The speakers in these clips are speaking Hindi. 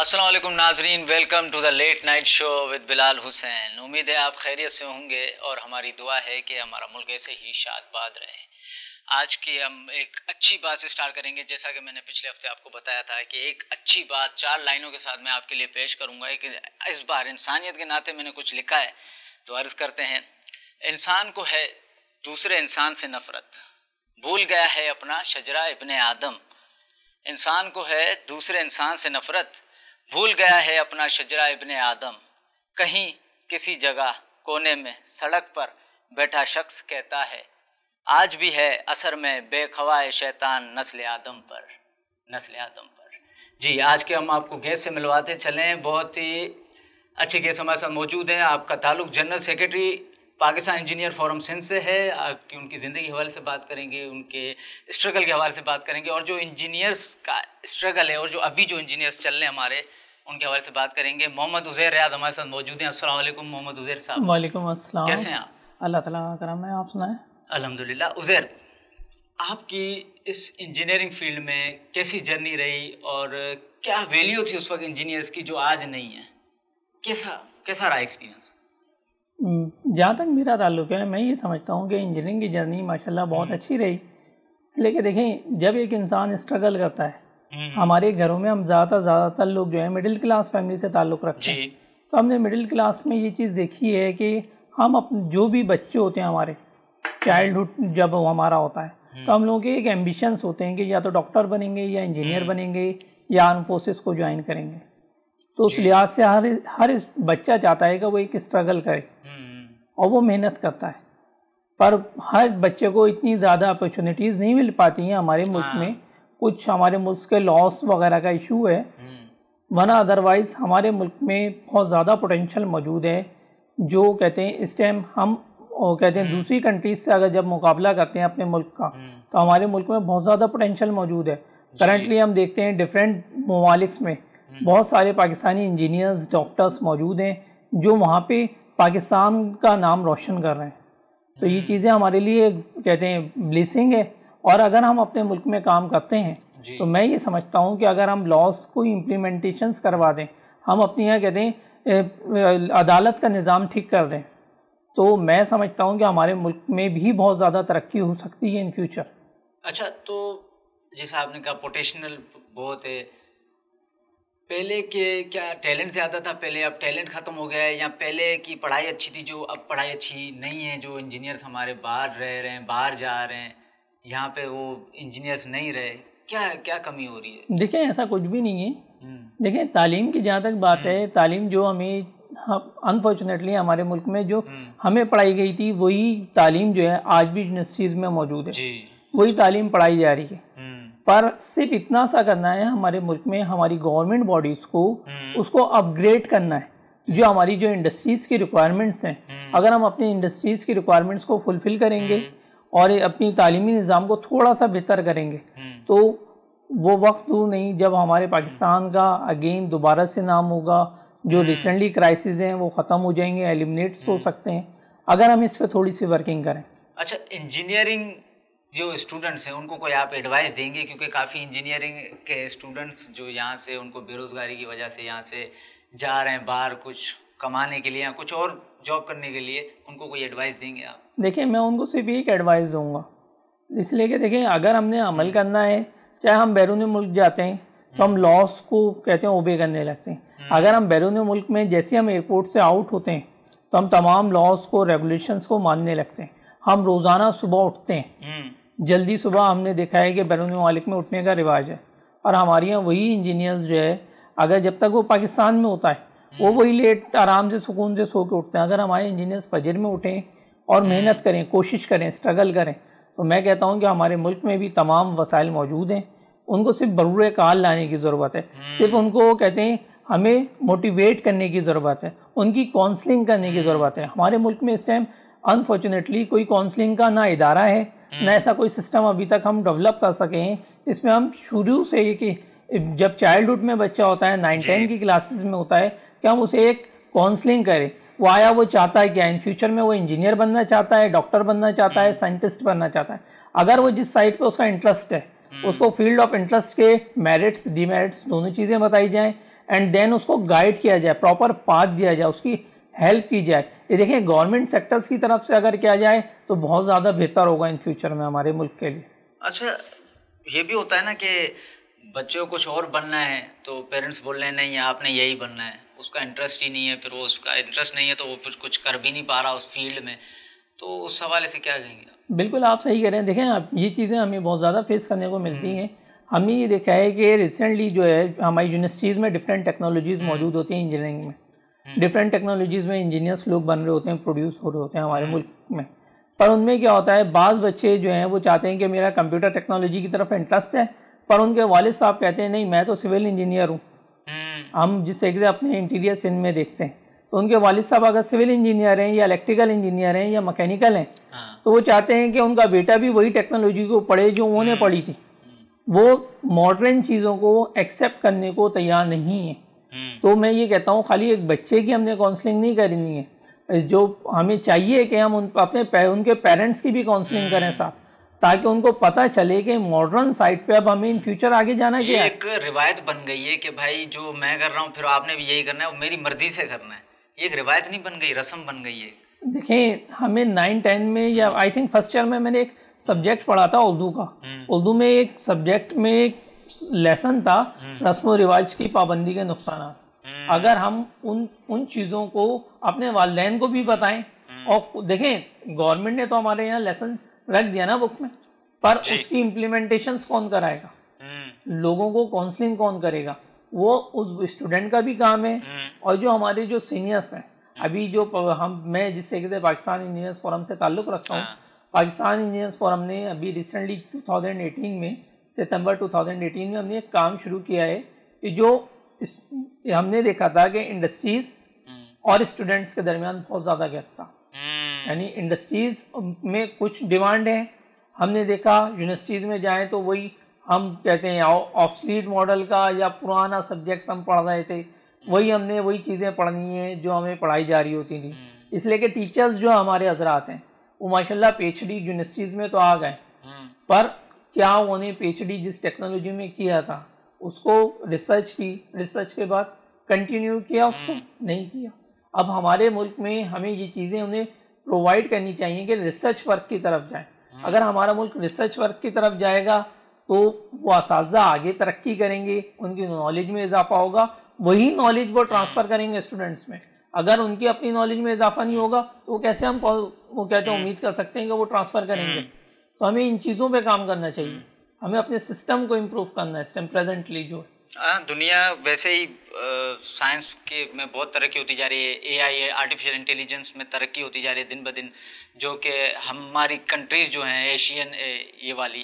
असलम नाजरीन welcome to the late night show with Bilal Hussain उम्मीद है आप खैरियत से होंगे और हमारी दुआ है कि हमारा मुल्क ऐसे ही शाद रहे आज की हम एक अच्छी बात से स्टार्ट करेंगे जैसा कि मैंने पिछले हफ्ते आपको बताया था कि एक अच्छी बात चार लाइनों के साथ मैं आपके लिए पेश करूंगा कि इस बार इंसानियत के नाते मैंने कुछ लिखा है तो अर्ज़ करते हैं इंसान को है दूसरे इंसान से नफ़रत भूल गया है अपना शजरा इबन आदम इंसान को है दूसरे इंसान से नफ़रत भूल गया है अपना शजरा इबन आदम कहीं किसी जगह कोने में सड़क पर बैठा शख्स कहता है आज भी है असर में बेखवाए शैतान नस्ल आदम पर नस्ल आदम पर जी आज के हम आपको गेस्ट से मिलवाते चलें बहुत ही अच्छे गेस्ट हमारे साथ मौजूद हैं आपका ताल्लुक general secretary Pakistan engineer forum Sindh से है आपकी उनकी ज़िंदगी के हवाले से बात करेंगे उनके स्ट्रगल के हवाले से बात करेंगे और जो इंजीनियर्स का स्ट्रगल है और जो अभी जो इंजीनियर्स चल रहे हैं हमारे उनके हवाले से बात करेंगे मोहम्मद उजैर रियाज हमारे साथ मौजूद हैं असलम मोहम्मद उजैर साहब वालेकुम अस्सलाम कैसे हैं आप अल्लाह ताला करम है आप सुनाएं अल्हम्दुलिल्लाह उजैर आपकी इस इंजीनियरिंग फील्ड में कैसी जर्नी रही और क्या वैल्यू थी उस वक्त इंजीनियर्स की जो आज नहीं है कैसा कैसा रहा एक्सपीरियंस हम्म, जहाँ तक मेरा ताल्लुक है मैं ये समझता हूँ कि इंजीनियरिंग की जर्नी माशाल्लाह बहुत हम्म। अच्छी रही इसलिए कि देखें जब एक इंसान स्ट्रगल करता है हम्म। हमारे घरों में हम ज़्यादातर ज़्यादातर लोग जो है मिडिल क्लास फैमिली से ताल्लुक़ रखते हैं तो हमने मिडिल क्लास में ये चीज़ देखी है कि हम अपने जो भी बच्चे होते हैं हमारे चाइल्डहुड जब हमारा होता है हम्म। तो हम लोगों के एक एम्बिशंस होते हैं कि या तो डॉक्टर बनेंगे या इंजीनियर हम्म। बनेंगे या आर्म फोर्सेस को ज्वाइन करेंगे तो उस लिहाज से हर हर बच्चा चाहता है कि वो एक स्ट्रगल करे और वो मेहनत करता है पर हर बच्चे को इतनी ज़्यादा अपॉर्चुनिटीज़ नहीं मिल पाती हैं हमारे मुल्क हाँ। में कुछ हमारे मुल्क के लॉस वगैरह का इशू है हम्म। वरना अदरवाइज़ हमारे मुल्क में बहुत ज़्यादा पोटेंशल मौजूद है जो कहते हैं इस टाइम हम कहते हैं हम्म। दूसरी कंट्रीज से अगर जब मुकाबला करते हैं अपने मुल्क का हम्म। तो हमारे मुल्क में बहुत ज़्यादा पोटेंशल मौजूद है करंटली हम देखते हैं डिफरेंट ममालिक्स में बहुत सारे पाकिस्तानी इंजीनियर्स डॉक्टर्स मौजूद हैं जो वहाँ पर पाकिस्तान का नाम रोशन कर रहे हैं तो ये चीज़ें हमारे लिए कहते हैं ब्लेसिंग है और अगर हम अपने मुल्क में काम करते हैं तो मैं ये समझता हूँ कि अगर हम लॉस को इम्प्लीमेंटेशंस करवा दें हम अपने यहाँ कहते हैं अदालत का निज़ाम ठीक कर दें तो मैं समझता हूँ कि हमारे मुल्क में भी बहुत ज़्यादा तरक्की हो सकती है इन फ्यूचर अच्छा तो जैसा आपने कहा पोटेशनल बहुत है पहले के क्या टैलेंट ज़्यादा था पहले अब टैलेंट ख़त्म हो गया है या पहले की पढ़ाई अच्छी थी जो अब पढ़ाई अच्छी नहीं है जो इंजीनियर्स हमारे बाहर रह रहे हैं बाहर जा रहे हैं यहाँ पे वो इंजीनियर्स नहीं रहे क्या क्या कमी हो रही है देखें ऐसा कुछ भी नहीं है हम्म। देखें तालीम की जहाँ तक बात है हम्म। तालीम जो हमें अनफॉर्चुनेटली हमारे मुल्क में जो हम्म। हमें पढ़ाई गई थी वही तालीम जो है आज भी यूनिवर्सिटीज़ में मौजूद है वही तालीम पढ़ाई जा रही है पर सिर्फ इतना सा करना है हमारे मुल्क में हमारी गवर्नमेंट बॉडीज़ को उसको अपग्रेड करना है जो हमारी जो इंडस्ट्रीज़ की रिक्वायरमेंट्स हैं अगर हम अपनी इंडस्ट्रीज़ की रिक्वायरमेंट्स को फुलफ़िल करेंगे और अपनी तालीमी निज़ाम को थोड़ा सा बेहतर करेंगे हम्म। तो वो वक्त दूर नहीं जब हमारे पाकिस्तान का अगेन दोबारा से नाम होगा जो रिसेंटली हम्म। क्राइसिस हैं वो ख़त्म हो जाएंगे एलिमिनेट्स हो हम्म। सकते हैं अगर हम इस पर थोड़ी सी वर्किंग करें अच्छा इंजीनियरिंग जो स्टूडेंट्स हैं उनको कोई आप एडवाइस देंगे क्योंकि काफ़ी इंजीनियरिंग के स्टूडेंट्स जो यहाँ से उनको बेरोज़गारी की वजह से यहाँ से जा रहे हैं बाहर कुछ कमाने के लिए या कुछ और जॉब करने के लिए उनको कोई एडवाइस देंगे आप देखिए मैं उनको सिर्फ एक एडवाइस दूंगा इसलिए कि देखें अगर हमने अमल करना है चाहे हम बैरून मुल्क जाते हैं तो हम लॉस को कहते हैं ओबे करने लगते हैं हम्म। अगर हम बैरून मुल्क में जैसे हम एयरपोर्ट से आउट होते हैं तो हम तमाम लॉस को रेगुलेशंस को मानने लगते हैं हम रोज़ाना सुबह उठते हैं हम्म। जल्दी सुबह हमने देखा है कि बैरून ममालिक में उठने का रिवाज है और हमारे यहाँ वही इंजीनियर्स जो है अगर जब तक वो पाकिस्तान में होता है वो हम्म। वही लेट आराम से सुकून से सो के उठते हैं अगर हमारे इंजीनियर्स फजर में उठें और मेहनत हम्म। करें कोशिश करें स्ट्रगल करें तो मैं कहता हूँ कि हमारे मुल्क में भी तमाम वसाइल मौजूद हैं उनको सिर्फ बरूर काल लाने की ज़रूरत है हम्म। सिर्फ उनको कहते हैं हमें मोटिवेट करने की ज़रूरत है उनकी काउंसलिंग करने की हम्म। ज़रूरत है हमारे मुल्क में इस टाइम अनफॉर्चुनेटली कोई काउंसलिंग का ना इदारा है ना ऐसा कोई सिस्टम अभी तक हम डेवलप कर सके हैं इसमें हम शुरू से ये कि जब चाइल्डहुड में बच्चा होता है नाइन टेन की क्लासेस में होता है कि हम उसे एक काउंसलिंग करें वो आया वो चाहता है क्या इन फ्यूचर में वो इंजीनियर बनना चाहता है डॉक्टर बनना चाहता है साइंटिस्ट हम्म। बनना चाहता है अगर वो जिस साइड पे उसका इंटरेस्ट है हम्म। उसको फील्ड ऑफ इंटरेस्ट के मेरिट्स डीमेरिट्स दोनों चीज़ें बताई जाएँ एंड देन उसको गाइड किया जाए प्रॉपर पाथ दिया जाए उसकी हेल्प की जाए ये देखिए गवर्नमेंट सेक्टर्स की तरफ से अगर किया जाए तो बहुत ज़्यादा बेहतर होगा इन फ्यूचर में हमारे मुल्क के लिए अच्छा ये भी होता है ना कि बच्चों कुछ और बनना है तो पेरेंट्स बोल रहे हैं नहीं आपने यही बनना है उसका इंटरेस्ट ही नहीं है फिर वो उसका इंटरेस्ट नहीं है तो वो फिर कुछ कर भी नहीं पा रहा उस फील्ड में तो उस हवाले से क्या कहेंगे बिल्कुल आप सही कह रहे हैं देखें आप ये चीज़ें हमें बहुत ज़्यादा फेस करने को मिलती हम्म। हैं हमें ये देखा है कि रिसेंटली जो है हमारी यूनिवर्सिटीज़ में डिफरेंट टेक्नोलॉजीज़ हम्म। मौजूद होती हैं इंजीनियरिंग में डिफरेंट हम्म। टेक्नोलॉजीज़ में इंजीनियर्स लोग बन रहे होते हैं प्रोड्यूस हो रहे होते हैं हमारे मुल्क में पर उनमें क्या होता है बाज़ बच्चे जो हैं वो चाहते हैं कि मेरा कंप्यूटर टेक्नोलॉजी की तरफ इंटरेस्ट है पर उनके वालिद साहब कहते हैं नहीं मैं तो सिविल इंजीनियर हूँ हम जिस तरीके से अपने इंटीरियर सिंध में देखते हैं तो उनके वालिद साहब अगर सिविल इंजीनियर हैं या इलेक्ट्रिकल इंजीनियर हैं या मैकेनिकल हैं हाँ। तो वो चाहते हैं कि उनका बेटा भी वही टेक्नोलॉजी को पढ़े जो उन्होंने हम्म। पढ़ी थी हम्म। वो मॉडर्न चीज़ों को एक्सेप्ट करने को तैयार नहीं है हम्म। तो मैं ये कहता हूँ खाली एक बच्चे की हमने काउंसलिंग नहीं करनी है जो हमें चाहिए कि हम उन अपने उनके पेरेंट्स की भी काउंसलिंग करें साथ ताकि उनको पता चले कि मॉडर्न साइट पे अब हमें इन फ्यूचर आगे जाना क्या एक रिवायत बन गई है कि भाई जो मैं कर रहा हूँ फिर आपने भी यही करना है वो मेरी मर्जी से करना है एक रिवायत नहीं बन गई रस्म बन गई है देखें हमें नाइन टेन में या आई थिंक फर्स्ट ईयर में मैंने एक सब्जेक्ट पढ़ा था उर्दू का हम्म। उर्दू में एक सब्जेक्ट में एक लेसन था हम्म। रस्म व रिवाज की पाबंदी के नुकसान हम्म। अगर हम उन उन चीज़ों को अपने वालदेन को भी बताएं और देखें गवर्नमेंट ने तो हमारे यहाँ लेसन रख दिया ना बुक में पर उसकी इम्प्लीमेंटेशन कौन कराएगा हम्म। लोगों को काउंसलिंग कौन करेगा वो उस स्टूडेंट का भी काम है हम्म। और जो हमारे जो सीनियर्स हैं हम्म। अभी जो हम मैं जिस तरीके से पाकिस्तान इंजीनियर्स फोरम से ताल्लुक़ रखता हूँ हाँ। पाकिस्तान इंजीनियर्स फोरम ने अभी रिसेंटली 2018 में सितंबर 2018 में हमने एक काम शुरू किया है कि जो हमने देखा था कि इंडस्ट्रीज़ और स्टूडेंट्स के दरमियान बहुत ज़्यादा गैप था यानी इंडस्ट्रीज में कुछ डिमांड है हमने देखा यूनिवर्सिटीज़ में जाएं तो वही हम कहते हैं ऑफ स्लीट मॉडल का या पुराना सब्जेक्ट हम पढ़ रहे थे वही हमने वही चीज़ें पढ़नी हैं जो हमें पढ़ाई जा रही होती थी हम्म। इसलिए कि टीचर्स जो हमारे हजरात हैं वो माशाल्लाह पीएचडी यूनिवर्सिटीज़ में तो आ गए हम्म। पर क्या उन्होंने पीएचडी जिस टेक्नोलॉजी में किया था उसको रिसर्च की रिसर्च के बाद कंटिन्यू किया उसको हम्म। नहीं किया अब हमारे मुल्क में हमें ये चीज़ें उन्हें प्रोवाइड करनी चाहिए कि रिसर्च वर्क की तरफ जाए हम्म। अगर हमारा मुल्क रिसर्च वर्क की तरफ जाएगा तो वो इस आगे तरक्की करेंगे उनकी नॉलेज में इजाफा होगा वही नॉलेज वो ट्रांसफ़र हम्म। करेंगे स्टूडेंट्स में अगर उनकी अपनी नॉलेज में इजाफा नहीं होगा तो कैसे हम वो कहते तो हैं हम्म। उम्मीद कर सकते हैं कि वो ट्रांसफ़र करेंगे तो हमें इन चीज़ों पे काम करना चाहिए हमें अपने सिस्टम को इम्प्रूव करना है सिस्टम प्रेजेंटली जो है हाँ दुनिया वैसे ही साइंस के में बहुत तरक्की होती जा रही है ए आई आर्टिफिशियल इंटेलिजेंस में तरक्की होती जा रही है दिन ब दिन जो कि हमारी कंट्रीज़ जो हैं एशियन ये वाली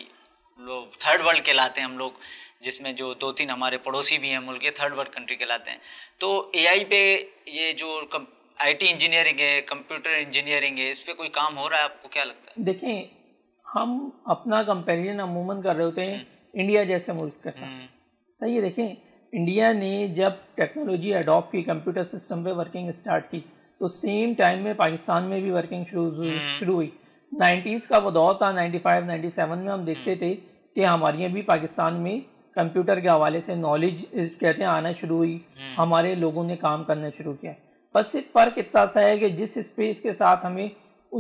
लोग थर्ड वर्ल्ड कहलाते हैं हम लोग जिसमें जो दो तीन हमारे पड़ोसी भी हैं मुल्क के थर्ड वर्ल्ड कंट्री कहलाते हैं तो ए आई पे ये जो आई टी इंजीनियरिंग है कंप्यूटर इंजीनियरिंग है इस पर कोई काम हो रहा है आपको क्या लगता है देखिए हम अपना कंपेरिजन अमूमन कर रहे होते हैं इंडिया हम्म। जैसे मुल्क के साथ हम्म। सही तो है देखें इंडिया ने जब टेक्नोलॉजी अडॉप्ट की कंप्यूटर सिस्टम पे वर्किंग स्टार्ट की तो सेम टाइम में पाकिस्तान में भी वर्किंग शुरू हुई हम्म। शुरू हुई नाइन्टीज़ का वो दौर था नाइन्टी फाइव नाइन्टी सेवन में हम देखते हम्म। थे कि हमारे यहाँ भी पाकिस्तान में कंप्यूटर के हवाले से नॉलेज कहते हैं आना शुरू हुई हम्म। हमारे लोगों ने काम करना शुरू किया बस सिर्फ फ़र्क इतना सा है कि जिस स्पेस के साथ हमें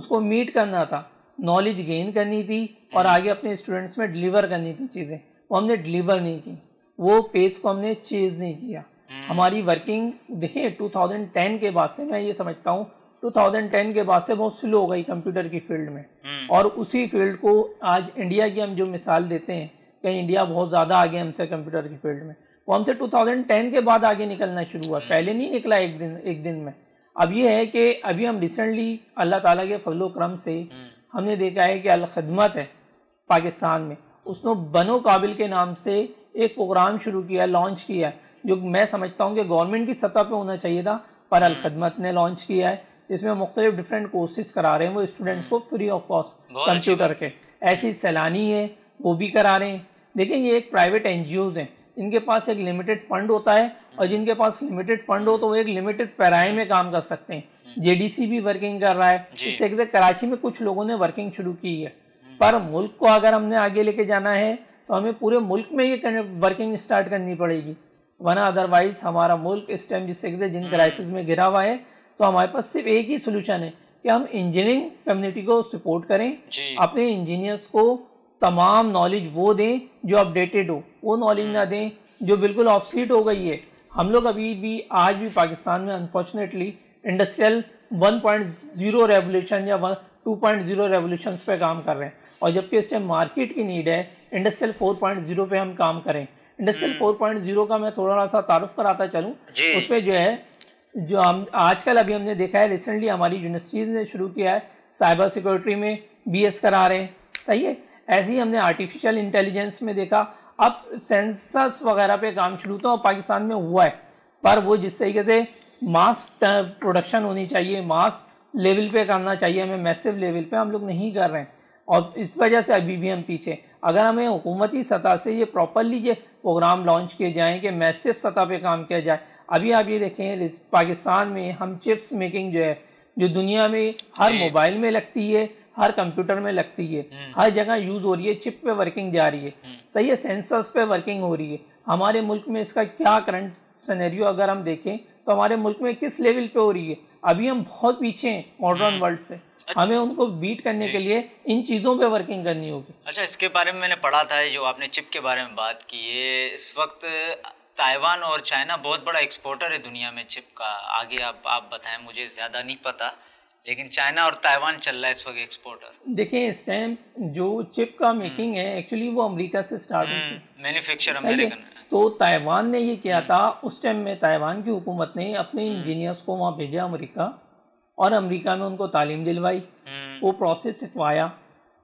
उसको मीट करना था नॉलेज गेन करनी थी और आगे अपने स्टूडेंट्स में डिलीवर करनी थी चीज़ें वो हमने डिलीवर नहीं की वो पेज को हमने चेज नहीं किया हम्म। हमारी वर्किंग देखिए 2010 के बाद से मैं ये समझता हूँ 2010 के बाद से बहुत स्लो हो गई कंप्यूटर की फील्ड में हम्म। और उसी फील्ड को आज इंडिया की हम जो मिसाल देते हैं कहीं इंडिया बहुत ज़्यादा आगे हमसे कंप्यूटर की फील्ड में वो हमसे 2010 के बाद आगे निकलना शुरू हुआ हम्म। पहले नहीं निकला एक दिन एक दिन में अब ये है कि अभी हम रिसेंटली अल्लाह ताला के फलोक्रम से हमने देखा है कि अलखदमत है पाकिस्तान में उसमें बनो काबिल के नाम से एक प्रोग्राम शुरू किया है लॉन्च किया है जो मैं समझता हूँ कि गवर्नमेंट की सतह पर होना चाहिए था पर हम्म। अलखदमत ने लॉन्च किया है जिसमें मुख्तलिफ डिफरेंट कोर्सेज करा रहे हैं वो स्टूडेंट्स हम्म। को फ्री ऑफ कॉस्ट कंप्यूटर के ऐसी सैलानी है वो भी करा रहे हैं देखिए ये एक प्राइवेट एन जी ओज़ हैं इनके पास एक लिमिटेड फंड होता है और हम्म। जिनके पास लिमिटेड फंड हो तो वो एक लिमिटेड पैराई में काम कर सकते हैं जे डी सी भी वर्किंग कर रहा है इससे कराची में कुछ लोगों ने वर्किंग शुरू की है पर मुल्क को अगर हमने आगे लेके जाना है तो हमें पूरे मुल्क में ये वर्किंग स्टार्ट करनी पड़ेगी वरना अदरवाइज़ हमारा मुल्क इस टाइम जिससे तरीके जिन क्राइसिस हम्म। में गिरा हुआ है तो हमारे पास सिर्फ एक ही सोल्यूशन है कि हम इंजीनियरिंग कम्युनिटी को सपोर्ट करें अपने इंजीनियर्स को तमाम नॉलेज वो दें जो अपडेटेड हो वो नॉलेज ना हम्म। दें जो बिल्कुल ऑफसीट हो गई है हम लोग अभी भी आज भी पाकिस्तान में अनफॉर्चुनेटली इंडस्ट्रियल 1.0 रेवोल्यूशन या 2.0 पॉइंट पे काम कर रहे हैं और जबकि इस टाइम मार्केट की नीड है इंडस्ट्रियल फोर पॉइंट जीरो पे हम काम करें इंडस्ट्रियल फोर पॉइंट जीरो का मैं थोड़ा सा तारुफ कराता चलूँ उस पर जो है जो हम आजकल अभी हमने देखा है रिसेंटली हमारी यूनिवर्सिटीज़ ने शुरू किया है साइबर सिक्योरिटी में बी एस करा रहे हैं सही है ऐसे ही हमने आर्टिफिशियल इंटेलिजेंस में देखा अब सेंसस वगैरह पे काम शुरू तो पाकिस्तान में हुआ है पर वो जिस तरीके से मास प्रोडक्शन होनी चाहिए मास लेवल पे करना चाहिए हमें मैसिव लेवल पे हम लोग नहीं कर रहे हैं और इस वजह से अभी भी हम पीछे अगर हमें हुकूमती सतह से ये प्रॉपरली ये प्रोग्राम लॉन्च किए जाएँ कि मैसेज सतह पर काम किया जाए अभी आप ये देखें पाकिस्तान में हम चिप्स मेकिंग जो है जो दुनिया में हर मोबाइल में लगती है हर कंप्यूटर में लगती है हम्म। हर जगह यूज़ हो रही है चिप पे वर्किंग जा रही है हम्म। सही है सेंसर्स पे वर्किंग हो रही है हमारे मुल्क में इसका क्या करंट सनेरियो अगर हम देखें तो हमारे मुल्क में किस लेवल पे हो रही है अभी हम बहुत पीछे हैं मॉडर्न हम्म। वर्ल्ड से अच्छा। हमें उनको बीट करने के लिए इन चीज़ों पे वर्किंग करनी होगी अच्छा इसके बारे में मैंने पढ़ा था जो आपने चिप के बारे में बात की है इस वक्त ताइवान और चाइना बहुत बड़ा एक्सपोर्टर है दुनिया में चिप का आगे आप आप बताएं मुझे ज़्यादा नहीं पता लेकिन चाइना और ताइवान चल रहा है इस वक्त एक्सपोर्टर देखिए इस टाइम जो चिप का मेकिंग हम्म। है एक्चुअली वो अमेरिका से स्टार्ट हुई मैन्युफैक्चर हम्म, अमेरिकन तो ताइवान ने ये किया हम्म। था उस टाइम में ताइवान की हुकूमत ने अपने इंजीनियर्स को वहाँ भेजा अमेरिका और अमेरिका में उनको तालीम दिलवाई हम्म। वो प्रोसेस सिखवाया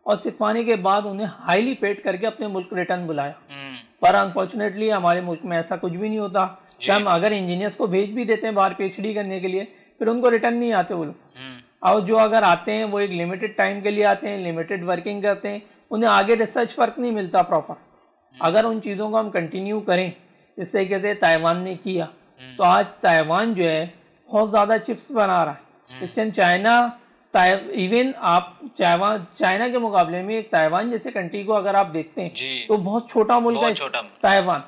और सिखवाने के बाद उन्हें हाईली पेड करके अपने मुल्क रिटर्न बुलाया हम्म। पर अनफॉर्चुनेटली हमारे मुल्क में ऐसा कुछ भी नहीं होता कि हम अगर इंजीनियर्स को भेज भी देते हैं बाहर पी करने के लिए फिर उनको रिटर्न नहीं आते वो लोग हम्म। और जो अगर आते हैं वो एक लिमिटेड टाइम के लिए आते हैं लिमिटेड वर्किंग करते हैं उन्हें आगे रिसर्च वर्क नहीं मिलता प्रॉपर अगर उन चीज़ों को हम कंटिन्यू करें जिस तरीके से ताइवान ने किया तो आज ताइवान जो है बहुत ज़्यादा चिप्स बना रहा है हम्म। इस टाइम चाइना इवन आप चाइना के मुकाबले में एक ताइवान जैसे कंट्री को अगर आप देखते हैं तो बहुत छोटा मुल्क है ताइवान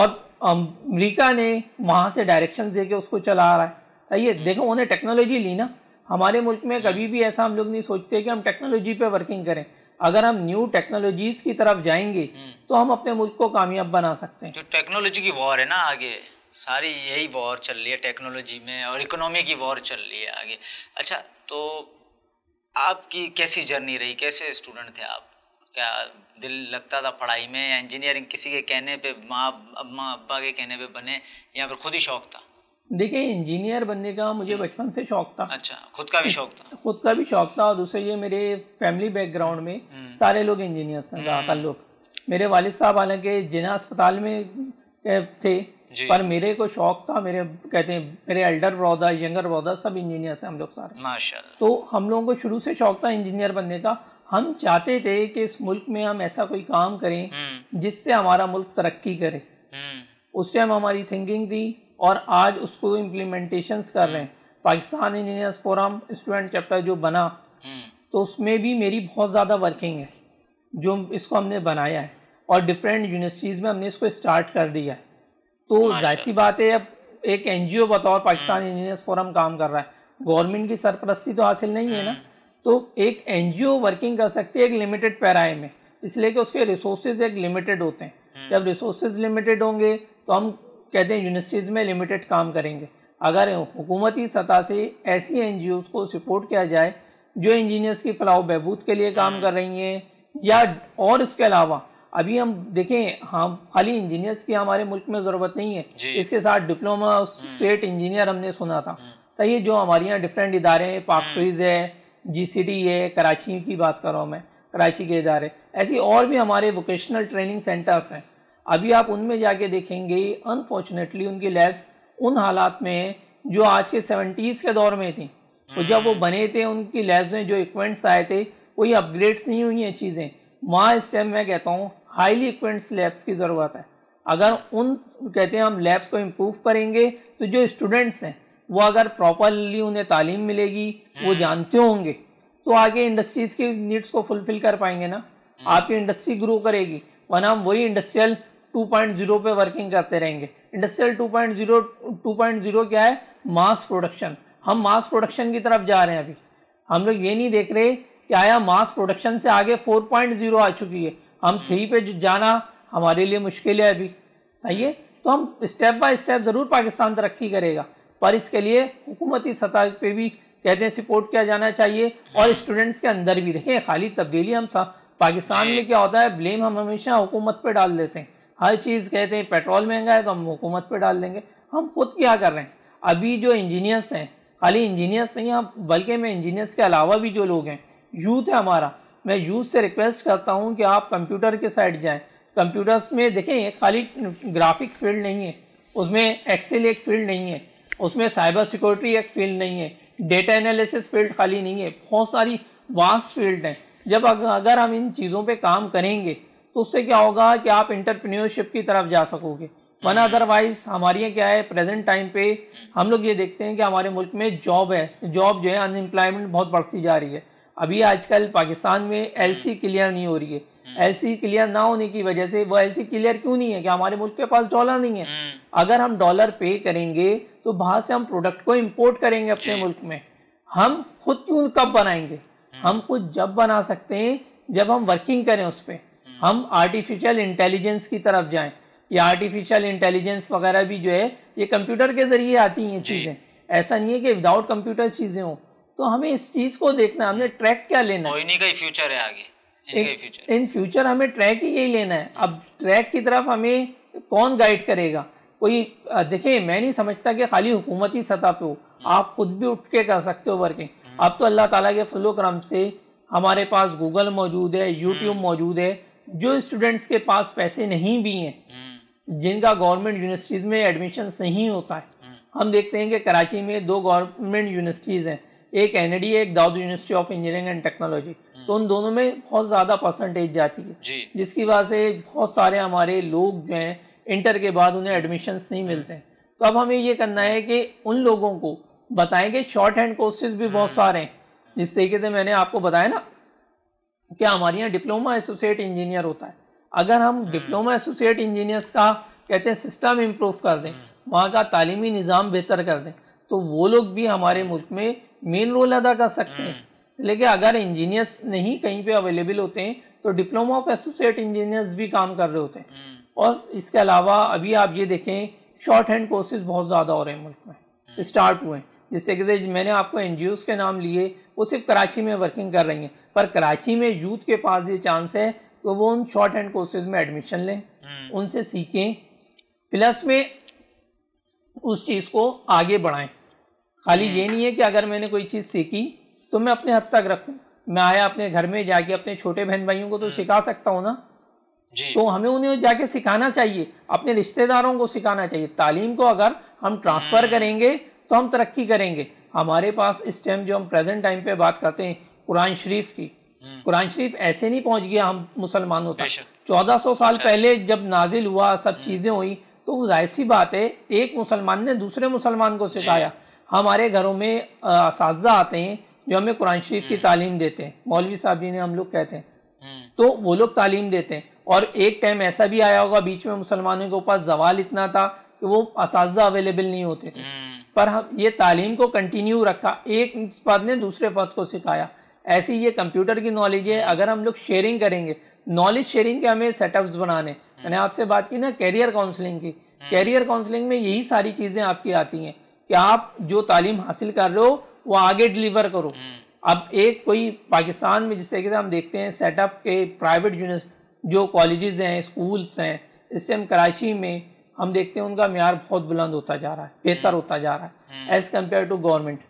और अमेरिका ने वहाँ से डायरेक्शन दे के उसको चला रहा है सही हम्म। देखो उन्हें टेक्नोलॉजी ली ना हमारे मुल्क में हम्म। कभी भी ऐसा हम लोग नहीं सोचते कि हम टेक्नोलॉजी पे वर्किंग करें अगर हम न्यू टेक्नोलॉजीज की तरफ जाएंगे तो हम अपने मुल्क को कामयाब बना सकते हैं जो तो टेक्नोलॉजी की वॉर है ना आगे सारी यही वॉर चल रही है टेक्नोलॉजी में और इकोनॉमी की वॉर चल रही है आगे अच्छा तो आपकी कैसी जर्नी रही कैसे स्टूडेंट थे आप क्या दिल लगता था पढ़ाई में या इंजीनियरिंग किसी के कहने पे माँ अम्मा अब्बा के कहने पे बने या फिर खुद ही शौक था देखिए इंजीनियर बनने का मुझे हम्म। बचपन से शौक था अच्छा खुद का भी शौक था खुद का भी शौक था और दूसरे ये मेरे फैमिली बैकग्राउंड में हम्म। सारे लोग इंजीनियर्स हैं ज़्यादातर हम्म। लोग मेरे वालिद साहब हालांकि जिना अस्पताल में थे पर मेरे को शौक था मेरे कहते हैं मेरे एल्डर ब्रॉदर यंगर ब्रॉदर सब इंजीनियर हैं हम लोग सारे तो हम लोगों को शुरू से शौक था इंजीनियर बनने का हम चाहते थे कि इस मुल्क में हम ऐसा कोई काम करें हम्म। जिससे हमारा मुल्क तरक्की करे हम्म। उस टाइम हमारी थिंकिंग थी और आज उसको इम्प्लीमेंटेशन कर रहे हैं हम्म। Pakistan engineers forum student chapter जो बना तो उसमें भी मेरी बहुत ज़्यादा वर्किंग है जो इसको हमने बनाया है और डिफरेंट यूनिवर्सिटीज़ में हमने इसको स्टार्ट कर दिया है तो ऐसी बात है अब एक एनजीओ बतौर हम्म। पाकिस्तान इंजीनियर्स फोरम काम कर रहा है गवर्नमेंट की सरपरस्ती तो हासिल नहीं है ना हम्म। तो एक एनजीओ वर्किंग कर सकती है एक लिमिटेड पैराए में इसलिए कि उसके रिसोर्सेज एक लिमिटेड होते हैं हम्म। जब रिसोर्सेज लिमिटेड होंगे तो हम कहते हैं यूनिवर्सिटीज़ में लिमिटेड काम करेंगे अगर हुकूमती सतह से ऐसी एन को सपोर्ट किया जाए जो इंजीनियर्स की फलाह बहबूद के लिए काम कर रही हैं या और इसके अलावा अभी हम देखें हम हाँ, खाली इंजीनियर्स की हमारे मुल्क में ज़रूरत नहीं है इसके साथ डिप्लोमा स्टेट इंजीनियर हमने सुना था हम्म। तो ये जो हमारे यहाँ डिफरेंट इदारे हैं पाक सुइज हम्म। है जी सी डी है कराची की बात कर रहा हूँ मैं कराची के इदारे ऐसी और भी हमारे वोकेशनल ट्रेनिंग सेंटर्स हैं अभी आप उनमें जाके देखेंगे अनफॉर्चुनेटली उनकी लैब्स उन हालात में जो आज के सेवेंटीज़ के दौर में थी तो जब वो हम्म। बने थे उनकी लैब्स में जो इक्वमेंट्स आए थे कोई अपग्रेड्स नहीं हुई हैं चीज़ें वहाँ इस टाइम मैं कहता हूँ हाईली इक्विप्ड लैब्स की ज़रूरत है अगर उन कहते हैं हम लैब्स को इम्प्रूव करेंगे तो जो स्टूडेंट्स हैं वो अगर प्रॉपरली उन्हें तालीम मिलेगी वो हम्म। जानते होंगे तो आगे इंडस्ट्रीज़ की नीड्स को फुलफिल कर पाएंगे ना हम्म। आपकी इंडस्ट्री ग्रो करेगी वरना हम वही इंडस्ट्रियल 2.0 पे वर्किंग करते रहेंगे इंडस्ट्रियल 2.0 2.0 क्या है मास प्रोडक्शन हम मास प्रोडक्शन की तरफ जा रहे हैं अभी हम लोग ये नहीं देख रहे कि आया मास प्रोडक्शन से आगे 4.0 आ चुकी है हम थ्री पे जाना हमारे लिए मुश्किल है अभी सही है तो हम स्टेप बाय स्टेप ज़रूर पाकिस्तान तरक्की करेगा पर इसके लिए हुकूमती सतह पे भी कहते हैं सपोर्ट किया जाना चाहिए और स्टूडेंट्स के अंदर भी देखें खाली तब्दीली हम पाकिस्तान में क्या होता है ब्लेम हम हमेशा हुकूमत पर डाल देते हैं हर चीज़ कहते हैं पेट्रोल महंगा है तो हम हुकूमत पर डाल देंगे हम खुद क्या कर रहे हैं अभी जो इंजीनियर्स हैं खाली इंजीनियर्स नहीं हैं बल्कि मैं इंजीनियर्स के अलावा भी जो लोग हैं यूथ है हमारा मैं यूथ से रिक्वेस्ट करता हूँ कि आप कंप्यूटर के साइड जाएँ कंप्यूटर्स में देखें खाली ग्राफिक्स फील्ड नहीं है उसमें एक्सेल एक फील्ड नहीं है उसमें साइबर सिक्योरिटी एक फील्ड नहीं है डेटा एनालिसिस फील्ड खाली नहीं है बहुत सारी वास्ट फील्ड हैं जब अगर हम इन चीज़ों पे काम करेंगे तो उससे क्या होगा कि आप इंटरप्रीनियोरशिप की तरफ जा सकोगे वन अदरवाइज हमारे यहाँ क्या है प्रेजेंट टाइम पे हम लोग ये देखते हैं कि हमारे मुल्क में जॉब है जॉब जो है अनएम्प्लॉयमेंट बहुत बढ़ती जा रही है अभी आजकल पाकिस्तान में एलसी क्लियर हम्म। नहीं हो रही है एलसी हम्म। क्लियर ना होने की वजह से वो एलसी क्लियर क्यों नहीं है कि हमारे मुल्क के पास डॉलर नहीं है हम्म। अगर हम डॉलर पे करेंगे तो बाहर से हम प्रोडक्ट को इम्पोर्ट करेंगे अपने मुल्क में हम खुद क्यों कब बनाएंगे हम खुद जब बना सकते हैं जब हम वर्किंग करें उस पर हम आर्टिफिशियल इंटेलिजेंस की तरफ जाएं या आर्टिफिशियल इंटेलिजेंस वगैरह भी जो है ये कंप्यूटर के ज़रिए आती हैं चीज़ें ऐसा नहीं है कि विदाउट कंप्यूटर चीज़ें हों तो हमें इस चीज को देखना है हमने ट्रैक क्या लेना है का ही फ्यूचर है आगे इन फ्यूचर इन फ्यूचर हमें ट्रैक ही यही लेना है अब ट्रैक की तरफ हमें कौन गाइड करेगा कोई देखिए मैं नहीं समझता कि खाली हुकूमती सतह पे हो हम्म। आप खुद भी उठ के कर सकते हो वर्किंग हम्म। अब तो अल्लाह ताला के फलो क्रम से हमारे पास गूगल मौजूद है यूट्यूब हम्म। मौजूद है जो स्टूडेंट्स के पास पैसे नहीं भी हैं जिनका गवर्नमेंट यूनिवर्सिटीज़ में एडमिशन नहीं होता है हम देखते हैं कि कराची में दो गवर्नमेंट यूनिवर्सिटीज़ हैं एक एनडी एक Dawood university of engineering and technology तो उन दोनों में बहुत ज़्यादा परसेंटेज जाती है जिसकी वजह से बहुत सारे हमारे लोग जो हैं इंटर के बाद उन्हें एडमिशन्स नहीं मिलते हैं हम्म। तो अब हमें ये करना है कि उन लोगों को बताएं कि शॉर्ट हैंड कोर्सेज भी बहुत हम्म। सारे हैं जिस तरीके से मैंने आपको बताया ना कि हमारे यहाँ डिप्लोमा एसोसिएट इंजीनियर होता है अगर हम डिप्लोमा एसोसिएट इंजीनियर्स का कहते हैं सिस्टम इम्प्रूव कर दें हम्म। वहाँ का तालीमी निज़ाम बेहतर कर दें तो वो लोग भी हमारे मुल्क में मेन रोल अदा कर सकते हैं हम्म। लेकिन अगर इंजीनियर्स नहीं कहीं पे अवेलेबल होते हैं तो डिप्लोमा ऑफ एसोसिएट इंजीनियर्स भी काम कर रहे होते हैं हम्म। और इसके अलावा अभी आप ये देखें शॉर्ट हैंड कोर्सेज बहुत ज़्यादा हो रहे हैं मुल्क में स्टार्ट हम्म। हुए हैं जिस तरीके से मैंने आपको एन के नाम लिए वो सिर्फ कराची में वर्किंग कर रही हैं पर कराची में यूथ के पास ये चांस है तो वो उन शॉर्ट हैंड कोर्सेज में एडमिशन लें उनसे सीखें प्लस में उस चीज़ को आगे बढ़ाएं खाली हम्म। ये नहीं है कि अगर मैंने कोई चीज़ सीखी तो मैं अपने हद तक रखूँ मैं आया अपने घर में जाके अपने छोटे बहन भाइयों को तो हम्म। सिखा सकता हूँ ना जी। तो हमें उन्हें जाके सिखाना चाहिए अपने रिश्तेदारों को सिखाना चाहिए तालीम को अगर हम ट्रांसफ़र हम्म। करेंगे तो हम तरक्की करेंगे हमारे पास इस टाइम जो हम प्रेजेंट टाइम पे बात करते हैं कुरान शरीफ की कुरान शरीफ ऐसे नहीं पहुंच गया हम मुसलमानों तक 1400 साल अच्छा। पहले जब नाजिल हुआ सब चीज़ें हुई तो जाहिर सी बात है एक मुसलमान ने दूसरे मुसलमान को सिखाया हमारे घरों में इस आते हैं जो हमें कुरान शरीफ की हम्म। तालीम देते हैं मौलवी साहब जी ने हम लोग कहते हैं हम्म। तो वो लोग तालीम देते हैं और एक टाइम ऐसा भी आया होगा बीच में मुसलमानों के ऊपर जवाल इतना था कि वो इस अवेलेबल नहीं होते थे हम्म। पर हम ये तालीम को कंटिन्यू रखा एक फर्द ने दूसरे फर्द को सिखाया ऐसी ये कंप्यूटर की नॉलेज है अगर हम लोग शेयरिंग करेंगे नॉलेज शेयरिंग के हमें सेटअप्स बनाने मैंने आपसे बात की ना कैरियर काउंसलिंग की कैरियर काउंसलिंग में यही सारी चीज़ें आपकी आती हैं कि आप जो तालीम हासिल कर रहे हो वो आगे डिलीवर करो हम्म। अब एक कोई पाकिस्तान में जिस तरीके से हम देखते हैं सेटअप के प्राइवेट जो कॉलेजेस हैं स्कूल्स हैं इस टाइम कराची में हम देखते हैं उनका मैार बहुत बुलंद होता जा रहा है हम्म। बेहतर होता जा रहा है एज़ कम्पेयर टू गवर्नमेंट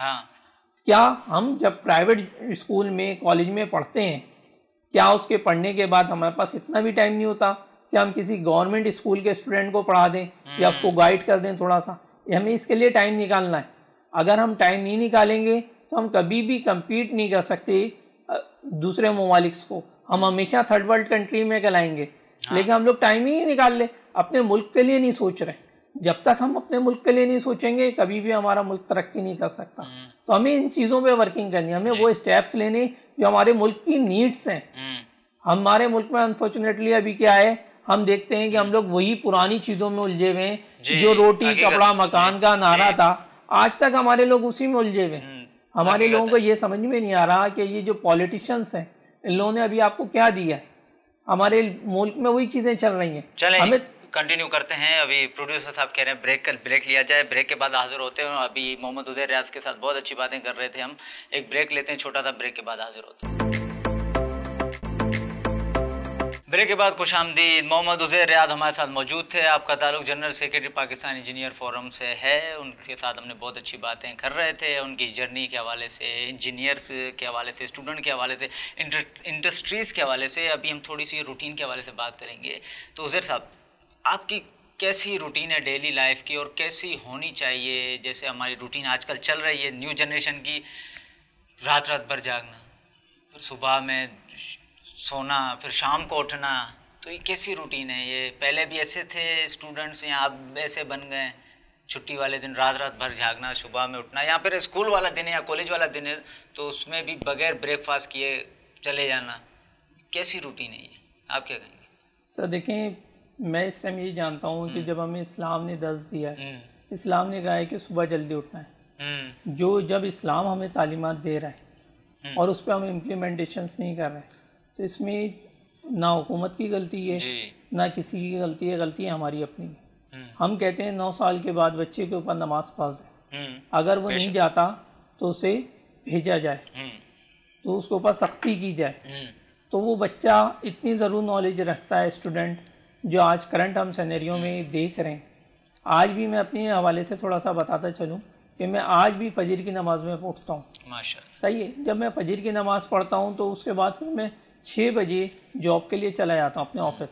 हाँ क्या हम जब प्राइवेट स्कूल में कॉलेज में पढ़ते हैं क्या उसके पढ़ने के बाद हमारे पास इतना भी टाइम नहीं होता कि हम किसी गवर्नमेंट स्कूल के स्टूडेंट को पढ़ा दें या हम्म। उसको गाइड कर दें थोड़ा सा हमें इसके लिए टाइम निकालना है अगर हम टाइम नहीं निकालेंगे तो हम कभी भी कम्पीट नहीं कर सकते दूसरे ममालिक को हम हमेशा थर्ड वर्ल्ड कंट्री में कहलाएंगे हाँ। लेकिन हम लोग टाइम ही निकाल ले अपने मुल्क के लिए नहीं सोच रहे जब तक हम अपने मुल्क के लिए नहीं सोचेंगे कभी भी हमारा मुल्क तरक्की नहीं कर सकता हम्म। तो हमें इन चीज़ों पे वर्किंग करनी है हमें वो स्टेप्स लेने जो हमारे मुल्क की नीड्स हैं हम्म। हमारे मुल्क में अनफॉर्चुनेटली अभी क्या है हम देखते हैं कि हम लोग वही पुरानी चीज़ों में उलझे हुए हैं जो रोटी कपड़ा मकान का नारा था आज तक हमारे लोग उसी में उलझे हुए हैं हम्म, हमारे लोगों को ये समझ में नहीं आ रहा कि ये जो पॉलिटिशियंस हैं इन लोगों ने अभी आपको क्या दिया है हमारे मुल्क में वही चीज़ें चल रही हैं हमें कंटिन्यू करते हैं अभी प्रोड्यूसर साहब कह रहे हैं ब्रेक कर ब्रेक लिया जाए ब्रेक के बाद हाजिर होते हैं अभी मोहम्मद उदय रियाज के साथ बहुत अच्छी बातें कर रहे थे हम एक ब्रेक लेते हैं छोटा सा ब्रेक के बाद हाजिर होते हैं ब्रेक के बाद खुश आमदीद मोहम्मद उजैर रियाद हमारे साथ मौजूद थे आपका ताल्लुक general secretary Pakistan engineer forum से है उनके साथ हमने बहुत अच्छी बातें कर रहे थे उनकी जर्नी के हवाले से इंजीनियर्स के हवाले से स्टूडेंट के हवाले से इंडस्ट्रीज़ के हवाले से अभी हम थोड़ी सी रूटीन के हवाले से बात करेंगे तो उजैर साहब आपकी कैसी रूटीन है डेली लाइफ की और कैसी होनी चाहिए जैसे हमारी रूटीन आजकल चल रही है न्यू जनरेशन की रात रात भर जागना सुबह में सोना फिर शाम को उठना तो ये कैसी रूटीन है ये पहले भी ऐसे थे स्टूडेंट्स यहाँ आप ऐसे बन गए छुट्टी वाले दिन रात रात भर जागना सुबह में उठना या फिर स्कूल वाला दिन है या कॉलेज वाला दिन है तो उसमें भी बगैर ब्रेकफास्ट किए चले जाना कैसी रूटीन है ये आप क्या कहेंगे सर देखें मैं इस टाइम ये जानता हूँ कि हम्म। जब हमें इस्लाम ने दर्ज दिया है हम्म। इस्लाम ने कहा है कि सुबह जल्दी उठना है हम्म। जो जब इस्लाम हमें तालीमत दे रहा है और उस पर हम इम्प्लीमेंटेशन नहीं कर रहे हैं तो इसमें ना हुकूमत की गलती है ना किसी की गलती है गलती है हमारी अपनी हम्म। हम कहते हैं नौ साल के बाद बच्चे के ऊपर नमाज फर्ज है हम्म। अगर वो नहीं जाता तो उसे भेजा जाए हम्म। तो उसके ऊपर सख्ती की जाए तो वो बच्चा इतनी ज़रूर नॉलेज रखता है स्टूडेंट जो आज करंट हम सैनरियों में देख रहे हैं आज भी मैं अपने हवाले से थोड़ा सा बताता चलूँ कि मैं आज भी फजर की नमाज़ में उठता हूँ सही है जब मैं फजर की नमाज़ पढ़ता हूँ तो उसके बाद फिर मैं छः बजे जॉब के लिए चला जाता हूँ अपने ऑफिस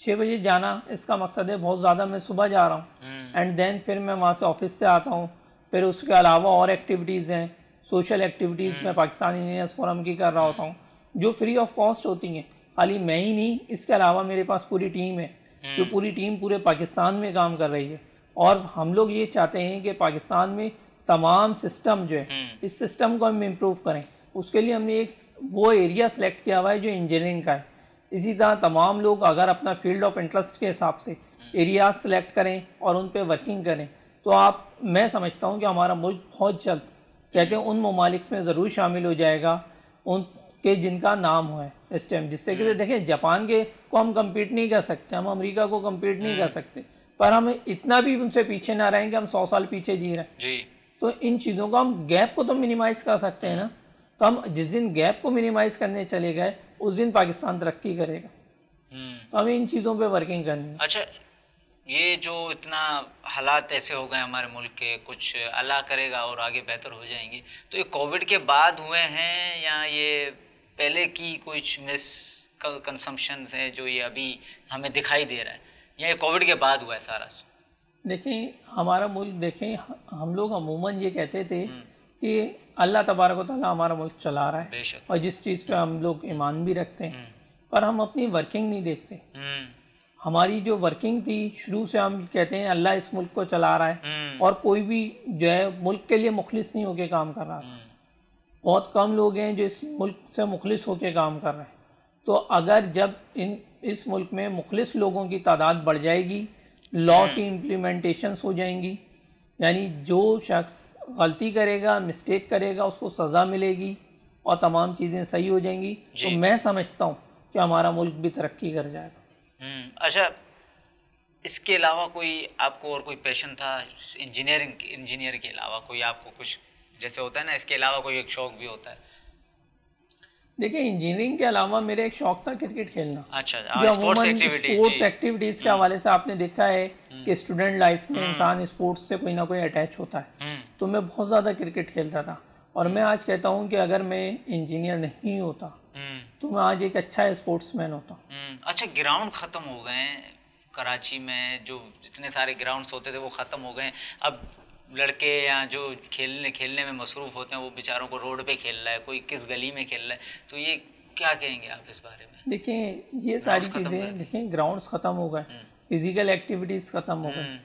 छः बजे जाना इसका मकसद है बहुत ज़्यादा मैं सुबह जा रहा हूँ एंड हम्म। देन फिर मैं वहाँ से ऑफिस से आता हूँ फिर उसके अलावा और एक्टिविटीज़ हैं सोशल एक्टिविटीज़ हम्म। मैं पाकिस्तान इंजीनियर्स फोरम की कर रहा होता हूँ जो फ्री ऑफ कॉस्ट होती हैं खाली मैं ही नहीं इसके अलावा मेरे पास पूरी टीम है हम्म। जो पूरी टीम पूरे पाकिस्तान में काम कर रही है और हम लोग ये चाहते हैं कि पाकिस्तान में तमाम सिस्टम जो है इस सिस्टम को हम इम्प्रूव करें उसके लिए हमने एक वो एरिया सेलेक्ट किया हुआ है जो इंजीनियरिंग का है इसी तरह तमाम लोग अगर अपना फील्ड ऑफ इंटरेस्ट के हिसाब से एरिया सेलेक्ट करें और उन पर वर्किंग करें तो आप मैं समझता हूँ कि हमारा मुल्क बहुत जल्द कहते हैं उन ममालिक्स में ज़रूर शामिल हो जाएगा उन के जिनका नाम हो इस टाइम जिससे कि हम्म। देखें जापान के को हम कम्पीट नहीं कर सकते हम अमेरिका को कम्पीट नहीं कर हम्म। सकते पर हम इतना भी उनसे पीछे ना रहें कि हम सौ साल पीछे जी रहे हैं तो इन चीज़ों का हम गैप को तो मिनिमाइज कर सकते हैं ना हम जिस दिन गैप को मिनिमाइज करने चले गए उस दिन पाकिस्तान तरक्की करेगा हम्म। तो हमें इन चीज़ों पे वर्किंग करनी है अच्छा ये जो इतना हालात ऐसे हो गए हमारे मुल्क के कुछ अल्लाह करेगा और आगे बेहतर हो जाएंगे तो ये कोविड के बाद हुए हैं या ये पहले की कुछ मिस कंसम्पशन है जो ये अभी हमें दिखाई दे रहा है या ये कोविड के बाद हुआ है सारा देखें हमारा मुल्क देखें हम लोग अमूमन ये कहते थे हम्म। कि अल्लाह तबारक वाली हमारा मुल्क चला रहा है और जिस चीज़ पे हम लोग ईमान भी रखते हैं हम्म। पर हम अपनी वर्किंग नहीं देखते हम्म। हमारी जो वर्किंग थी शुरू से हम कहते हैं अल्लाह इस मुल्क को चला रहा है हम्म। और कोई भी जो है मुल्क के लिए मुखलिस नहीं होकर काम कर रहा बहुत कम लोग हैं जो इस मुल्क से मुखलिस होकर काम कर रहे हैं तो अगर जब इन इस मुल्क में मुखलिस लोगों की तादाद बढ़ जाएगी लॉ की इम्प्लीमेंटेशंस हो जाएंगी यानी जो शख्स गलती करेगा मिस्टेक करेगा उसको सज़ा मिलेगी और तमाम चीज़ें सही हो जाएंगी तो मैं समझता हूँ कि हमारा मुल्क भी तरक्की कर जाएगा हम्म, अच्छा इसके अलावा कोई आपको और कोई पैशन था इंजीनियरिंग इंजीनियर के अलावा कोई आपको कुछ जैसे होता है ना इसके अलावा कोई एक शौक भी होता है देखिए इंजीनियरिंग के अलावा मेरा एक शौक था क्रिकेट खेलना अच्छा स्पोर्ट्स एक्टिविटीज हाँ, के हवाले से आपने देखा है हम्म। कि स्टूडेंट लाइफ में हम्म। इंसान स्पोर्ट्स से कोई ना कोई अटैच होता है तो मैं बहुत ज़्यादा क्रिकेट खेलता था और मैं आज कहता हूँ कि अगर मैं इंजीनियर नहीं होता हम्म। तो मैं आज एक अच्छा स्पोर्ट्समैन होता हम्म। अच्छा ग्राउंड ख़त्म हो गए कराची में जो जितने सारे ग्राउंड्स होते थे वो ख़त्म हो गए अब लड़के या जो खेलने खेलने में मसरूफ़ होते हैं वो बेचारों को रोड पे खेल रहा है कोई किस गली में खेल रहा है तो ये क्या कहेंगे आप इस बारे में देखिए ये सारी चीज़ें देखें ग्राउंड्स ख़त्म हो गए फिज़िकल एक्टिविटीज़ ख़त्म हो गई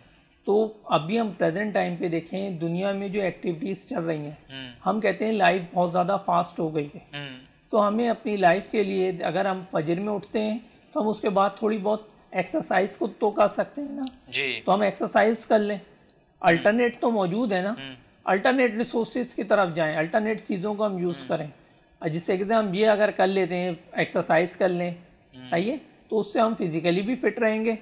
तो अभी हम प्रेजेंट टाइम पे देखें दुनिया में जो एक्टिविटीज़ चल रही हैं हम्म। हम कहते हैं लाइफ बहुत ज़्यादा फास्ट हो गई है हम्म। तो हमें अपनी लाइफ के लिए अगर हम फजर में उठते हैं तो हम उसके बाद थोड़ी बहुत एक्सरसाइज को तो कर सकते हैं ना जी तो हम एक्सरसाइज कर लें अल्टरनेट तो मौजूद है ना अल्टरनेट हम्म। रिसोर्सेज की तरफ जाएं अल्टरनेट चीज़ों को हम यूज़ करें जिससे कि हम ये अगर कर लेते हैं एक्सरसाइज कर लें सही है तो उससे हम फिज़िकली भी फिट रहेंगे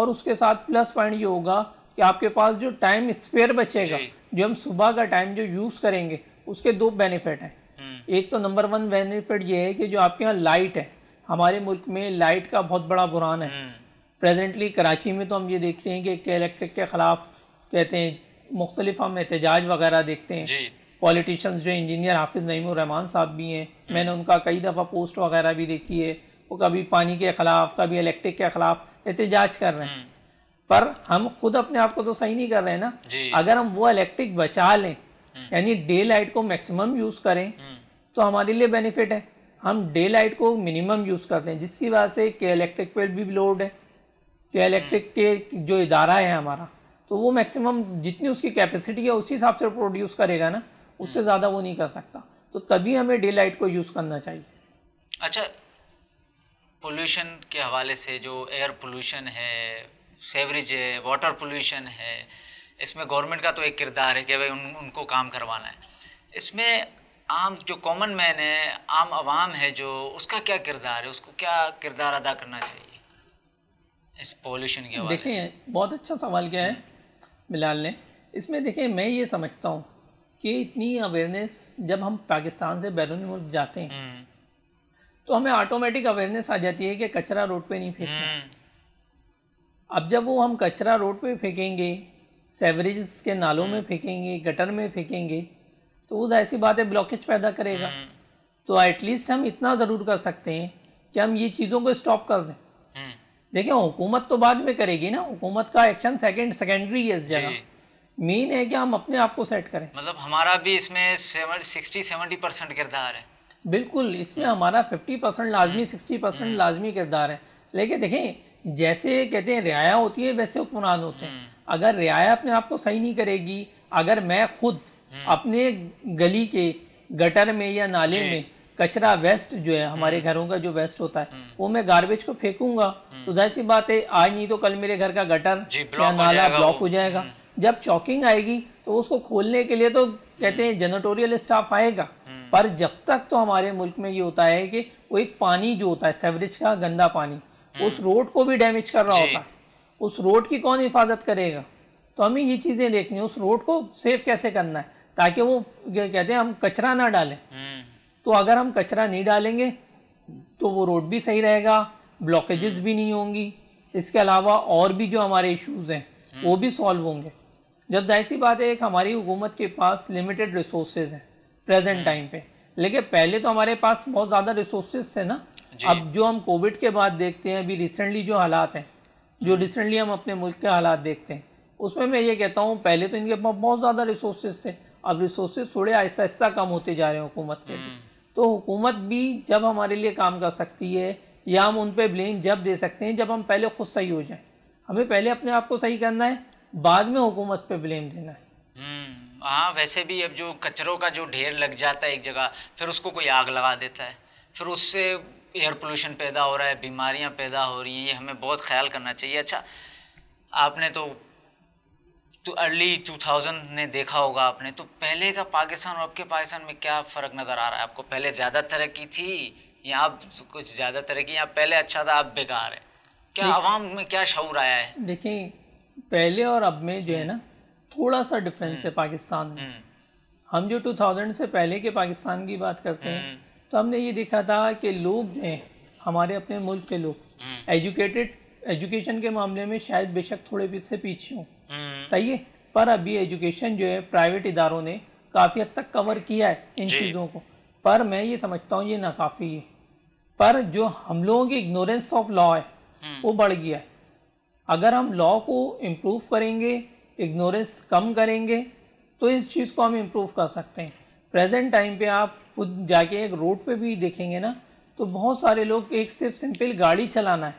और उसके साथ प्लस पॉइंट ये होगा कि आपके पास जो टाइम स्पेयर बचेगा जो हम सुबह का टाइम जो यूज़ करेंगे उसके दो बेनिफिट हैं हम्म। एक तो नंबर वन बेनिफिट ये है कि जो आपके यहाँ लाइट है हमारे मुल्क में लाइट का बहुत बड़ा बुरान है प्रेजेंटली हम्म। कराची में तो हम ये देखते हैं कि इलेक्ट्रिक के ख़िलाफ़ कहते हैं मुख्तलिफ हम एहतजाज वगैरह देखते हैं पॉलिटिशियंस जो इंजीनियर हाफिज़ नईमान साहब भी हैं हम्म। मैंने उनका कई दफ़ा पोस्ट वगैरह भी देखी है वो कभी पानी के ख़िलाफ़ कभी इलेक्ट्रिक के ख़िलाफ़ एहतजाज कर रहे हैं पर हम खुद अपने आप को तो सही नहीं कर रहे हैं ना अगर हम वो इलेक्ट्रिक बचा लें हम्म। यानी डे लाइट को मैक्सिमम यूज करें हम्म। तो हमारे लिए बेनिफिट है हम डे लाइट को मिनिमम यूज करते हैं जिसकी वजह से के इलेक्ट्रिक पे भी लोड है के इलेक्ट्रिक हम्म। के जो इदारा है हमारा तो वो मैक्सिमम जितनी उसकी कैपेसिटी है उसी हिसाब से प्रोड्यूस करेगा ना उससे ज़्यादा वो नहीं कर सकता तो तभी हमें डे लाइट को यूज़ करना चाहिए अच्छा पोल्यूशन के हवाले से जो एयर पोल्यूशन है सेवरेज है वाटर पोल्यूशन है इसमें गवर्नमेंट का तो एक किरदार है कि भाई उन, उनको काम करवाना है इसमें आम जो कॉमन मैन है आम आवाम है जो उसका क्या किरदार है उसको क्या किरदार अदा करना चाहिए इस पॉल्यूशन के देखें बहुत अच्छा सवाल क्या है बिलाल ने इसमें देखें मैं ये समझता हूँ कि इतनी अवेयरनेस जब हम पाकिस्तान से बैरून मुल्क जाते हैं हम्म। तो हमें ऑटोमेटिक अवेयरनेस आ जाती है कि कचरा रोड पे नहीं फेंकना हम्म। अब जब वो हम कचरा रोड पे फेंकेंगे सेवरेज के नालों में हम्म। फेंकेंगे गटर में फेंकेंगे तो वो ऐसी बात है ब्लॉकेज पैदा करेगा हम्म। तो एटलीस्ट हम इतना ज़रूर कर सकते हैं कि हम ये चीज़ों को स्टॉप कर दें हम्म। देखें हुकूमत तो बाद में करेगी ना हुकूमत का एक्शन सेकेंड सेकेंडरी है इस जगह मेन है कि हम अपने आप को सेट करें मतलब हमारा भी इसमें सिक्सटी सेवेंटी परसेंट किरदार है बिल्कुल इसमें हमारा फिफ्टी परसेंट लाजमी सिक्सटी परसेंट लाजमी किरदार है लेकिन देखें जैसे कहते हैं रियाया होती है वैसे हुक्मरान होते हैं हम्म। अगर रियाया अपने आप को सही नहीं करेगी अगर मैं खुद हम्म। अपने गली के गटर में या नाले में कचरा वेस्ट जो है हमारे हम्म। घरों का जो वेस्ट होता है वो मैं गार्बेज को फेंकूंगा तो जाहिर सी बात है आज नहीं तो कल मेरे घर का गटर या नाला ब्लॉक हो जाएगा जब चौकिंग आएगी तो उसको खोलने के लिए तो कहते हैं जेनेटोरियल स्टाफ आएगा पर जब तक तो हमारे मुल्क में ये होता है कि वो एक पानी जो होता है सेवरेज का गंदा पानी उस हम्म। रोड को भी डैमेज कर रहा होता है उस रोड की कौन हिफाजत करेगा तो हमें ये चीज़ें देखनी है उस रोड को सेफ कैसे करना है ताकि वो कहते हैं हम कचरा ना डालें हम्म। तो अगर हम कचरा नहीं डालेंगे तो वो रोड भी सही रहेगा ब्लॉकेजेस हम्म। भी नहीं होंगी इसके अलावा और भी जो हमारे इश्यूज़ हैं वो भी सॉल्व होंगे जब जाहिर सी बात है एक हमारी हुकूमत के पास लिमिटेड रिसोर्सेज हैं प्रेजेंट टाइम पे लेकिन पहले तो हमारे पास बहुत ज़्यादा रिसोर्स थे ना अब जो हम कोविड के बाद देखते हैं अभी रिसेंटली जो हालात हैं जो रिसेंटली हम्म। हम अपने मुल्क के हालात देखते हैं उसमें मैं ये कहता हूँ पहले तो इनके पास बहुत ज़्यादा रिसोर्स थे अब रिसोर्स थोड़े आहिस्ता आहिस्ता कम होते जा रहे हैं हुकूमत के हम्म। तो हुकूमत भी जब हमारे लिए काम कर सकती है या हम उन पर ब्लेम जब दे सकते हैं जब हम पहले खुद सही हो जाएं हमें पहले अपने आप को सही करना है बाद में हुकूमत पे ब्लेम देना है हम्म, हाँ वैसे भी अब जो कचरों का जो ढेर लग जाता है एक जगह फिर उसको कोई आग लगा देता है फिर उससे एयर पोल्यूशन पैदा हो रहा है बीमारियां पैदा हो रही हैं ये हमें बहुत ख्याल करना चाहिए अच्छा आपने तो तो अर्ली 2000 ने देखा होगा आपने तो पहले का पाकिस्तान और अब के पाकिस्तान में क्या फ़र्क नज़र आ रहा है आपको पहले ज़्यादा तरक्की थी या आप कुछ ज़्यादा तरक्की या पहले अच्छा था अब बेकार है क्या आवाम में क्या शौर आया है देखिए पहले और अब में जो है ना थोड़ा सा डिफरेंस है हम्म। पाकिस्तान में हम्म। हम जो 2000 से पहले के पाकिस्तान की बात करते हैं हम्म। तो हमने ये देखा था कि लोग जो हैं हमारे अपने मुल्क के लोग हम्म। एजुकेटेड एजुकेशन के मामले में शायद बेशक थोड़े भी इससे पीछे हों हम्म। सही है पर अभी एजुकेशन जो है प्राइवेट इदारों ने काफ़ी हद तक कवर किया है इन चीज़ों को पर मैं ये समझता हूँ ये नाकाफ़ी है पर जो हम लोगों की इग्नोरेंस ऑफ लॉ है हम्म। वो बढ़ गया है अगर हम लॉ को इम्प्रूव करेंगे इग्नोरेंस कम करेंगे तो इस चीज़ को हम इम्प्रूव कर सकते हैं प्रेजेंट टाइम पे आप खुद जाके एक रोड पे भी देखेंगे ना तो बहुत सारे लोग एक सिर्फ सिंपल गाड़ी चलाना है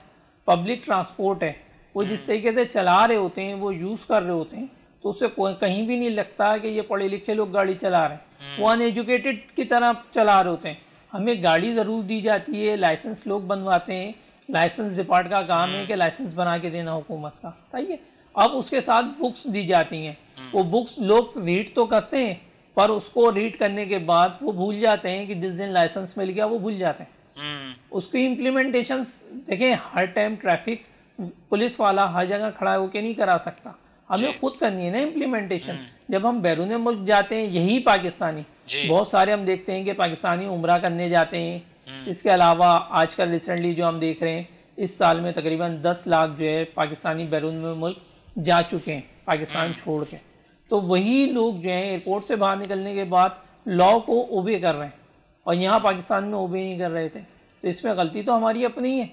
पब्लिक ट्रांसपोर्ट है वो जिस हम्म। तरीके से चला रहे होते हैं वो यूज़ कर रहे होते हैं तो उससे कहीं भी नहीं लगता कि ये पढ़े लिखे लोग गाड़ी चला रहे हैं हम्म। वो अनएजुकेटेड की तरह चला रहे होते हैं हमें गाड़ी ज़रूर दी जाती है लाइसेंस लोग बनवाते हैं लाइसेंस डिपार्ट का काम है हम्म। कि लाइसेंस बना के देना हुकूमत का सही है अब उसके साथ बुक्स दी जाती हैं वो बुक्स लोग रीड तो करते हैं पर उसको रीड करने के बाद वो भूल जाते हैं कि जिस दिन लाइसेंस मिल गया वो भूल जाते हैं हम्म। उसकी इम्प्लीमेंटेशन देखें हर टाइम ट्रैफिक पुलिस वाला हर जगह खड़ा होकर नहीं करा सकता हमें खुद करनी है ना इम्प्लीमेंटेशन जब हम बैरून मुल्क जाते हैं यही पाकिस्तानी बहुत सारे हम देखते हैं कि पाकिस्तानी उम्र करने जाते हैं हम्म। इसके अलावा आजकल रिसेंटली जो हम देख रहे हैं इस साल में तकरीबन 10 लाख जो है पाकिस्तानी बैरून मुल्क जा चुके हैं पाकिस्तान हम्म। छोड़ के तो वही लोग जो हैं एयरपोर्ट से बाहर निकलने के बाद लॉ को ओबे कर रहे हैं और यहाँ पाकिस्तान में ओबे नहीं कर रहे थे तो इसमें गलती तो हमारी अपनी है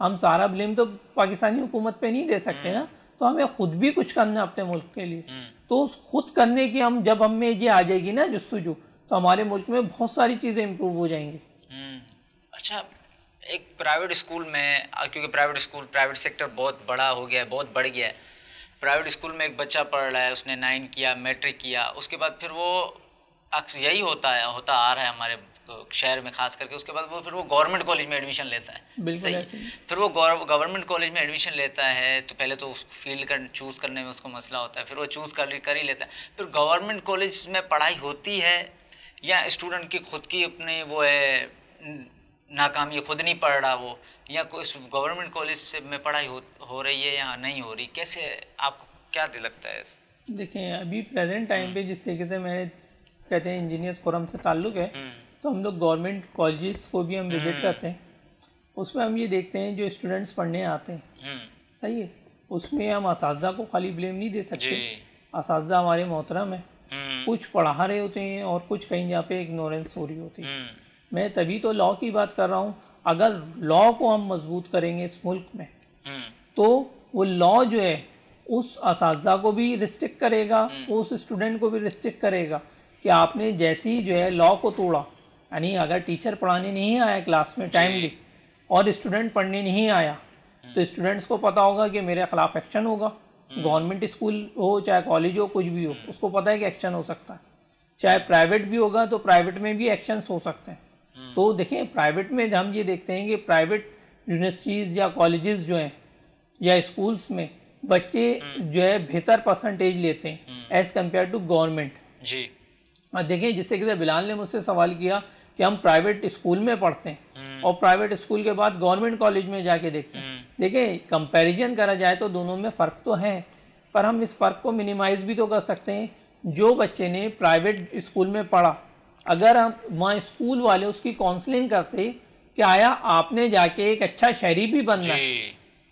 हम सारा ब्लेम तो पाकिस्तानी हुकूमत पे नहीं दे सकते ना हम्म। तो हमें खुद भी कुछ करना है अपने मुल्क के लिए हम्म। तो खुद करने की हम जब हमें ये आ जाएगी ना जस्सुजू तो हमारे मुल्क में बहुत सारी चीज़ें इम्प्रूव हो जाएंगी हम्म। अच्छा एक प्राइवेट स्कूल में क्योंकि प्राइवेट स्कूल प्राइवेट सेक्टर बहुत बड़ा हो गया है बहुत बढ़ गया है प्राइवेट स्कूल में एक बच्चा पढ़ रहा है उसने नाइन किया मैट्रिक किया उसके बाद फिर वो अक्सर यही होता है होता आ रहा है हमारे शहर में खास करके उसके बाद वो फिर वो गवर्नमेंट कॉलेज में एडमिशन लेता है बिल्कुल सही फिर वो गवर्नमेंट कॉलेज में एडमिशन लेता है तो पहले तो उस फील्ड कर चूज़ करने में उसको मसला होता है फिर वो चूज़ कर कर ही लेता है फिर गवर्नमेंट कॉलेज में पढ़ाई होती है या स्टूडेंट की खुद की अपनी वो है नाकामी खुद नहीं पढ़ रहा वो या कोई गवर्नमेंट कॉलेज से में पढ़ाई हो हो रही है या नहीं हो रही कैसे आपको क्या दिल लगता है देखें अभी प्रेजेंट टाइम हम्म। पे जिस तरीके से मेरे कहते हैं इंजीनियर्स फोरम से ताल्लुक़ है हम्म। तो हम लोग गवर्नमेंट कॉलेज को भी हम विज़िट हम्म। करते हैं उसमें हम ये देखते हैं जो स्टूडेंट्स पढ़ने आते हैं सही है उसमें हम इस को खाली ब्लेम नहीं दे सकते इस हमारे मोहतरम है कुछ पढ़ा रहे होते हैं और कुछ कहीं जहाँ पे इग्नोरेंस हो रही होती है मैं तभी तो लॉ की बात कर रहा हूँ अगर लॉ को हम मजबूत करेंगे इस मुल्क में हम्म। तो वो लॉ जो है उस इस को भी रिस्ट्रिक्ट करेगा हम्म। उस स्टूडेंट को भी रिस्ट्रिक्ट करेगा कि आपने जैसे ही जो है लॉ को तोड़ा यानी अगर टीचर पढ़ाने नहीं आया क्लास में टाइमली और स्टूडेंट पढ़ने नहीं आया हम्म। तो स्टूडेंट्स को पता होगा कि मेरे खिलाफ एक्शन होगा गवर्नमेंट स्कूल हो चाहे कॉलेज हो कुछ भी हो उसको पता है कि एक्शन हो सकता है चाहे प्राइवेट भी होगा तो प्राइवेट में भी एक्शन हो सकते हैं हम्म। तो देखें प्राइवेट में हम ये देखते हैं कि प्राइवेट यूनिवर्सिटीज़ या कॉलेजेस जो हैं या स्कूल्स में बच्चे हम्म। जो है बेहतर परसेंटेज लेते हैं एज़ कम्पेयर टू गवर्नमेंट जी और देखें जिससे कि बिलाल ने मुझसे सवाल किया कि हम प्राइवेट स्कूल में पढ़ते हैं हम्म। और प्राइवेट स्कूल के बाद गवर्नमेंट कॉलेज में जाके देखते हैं देखें कंपैरिजन करा जाए तो दोनों में फ़र्क तो है पर हम इस फ़र्क को मिनिमाइज़ भी तो कर सकते हैं जो बच्चे ने प्राइवेट स्कूल में पढ़ा अगर हम वहाँ स्कूल वाले उसकी काउंसलिंग करते कि आया आपने जाके एक अच्छा शहरी भी बनना है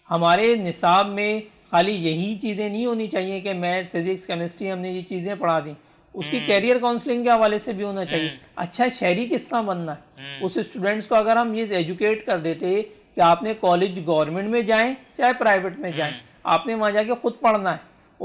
हमारे निसाब में खाली यही चीज़ें नहीं होनी चाहिए कि मैथ फिज़िक्स केमिस्ट्री हमने ये चीज़ें पढ़ा दी उसकी कैरियर हम्म। काउंसलिंग के हवाले से भी होना चाहिए हम्म। अच्छा शहरी किस तरह बनना है हम्म। उस स्टूडेंट्स को अगर हम ये एजुकेट कर देते कि आपने कॉलेज गवर्नमेंट में जाएँ चाहे प्राइवेट में जाएँ आपने वहाँ जाके ख़ुद पढ़ना है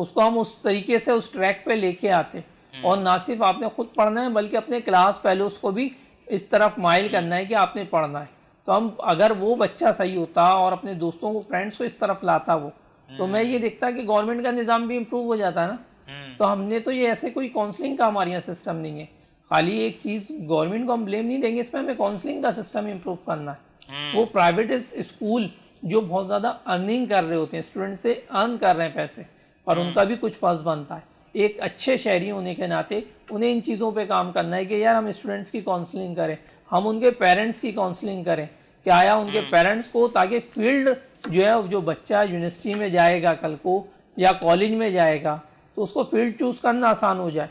उसको हम उस तरीके से उस ट्रैक पे लेके आते और ना सिर्फ आपने खुद पढ़ना है बल्कि अपने क्लास फेलोज को भी इस तरफ माइल करना है कि आपने पढ़ना है तो हम अगर वो बच्चा सही होता और अपने दोस्तों को फ्रेंड्स को इस तरफ लाता वो तो मैं ये देखता कि गवर्नमेंट का निज़ाम भी इम्प्रूव हो जाता है ना तो हमने तो ये ऐसे कोई काउंसलिंग का हमारे यहाँ सिस्टम नहीं है खाली एक चीज़ गवर्नमेंट को हम ब्लेम नहीं देंगे इसमें हमें काउंसलिंग का सिस्टम इम्प्रूव करना है वो प्राइवेट स्कूल जो बहुत ज़्यादा अर्निंग कर रहे होते हैं स्टूडेंट से अर्न कर रहे हैं पैसे और उनका भी कुछ फर्ज बनता है एक अच्छे शहरी होने के नाते उन्हें इन चीज़ों पे काम करना है कि यार हम स्टूडेंट्स की काउंसलिंग करें हम उनके पेरेंट्स की काउंसलिंग करें कि आया उनके पेरेंट्स हम्म। को ताकि फील्ड जो है जो बच्चा यूनिवर्सिटी में जाएगा कल को या कॉलेज में जाएगा तो उसको फील्ड चूज़ करना आसान हो जाए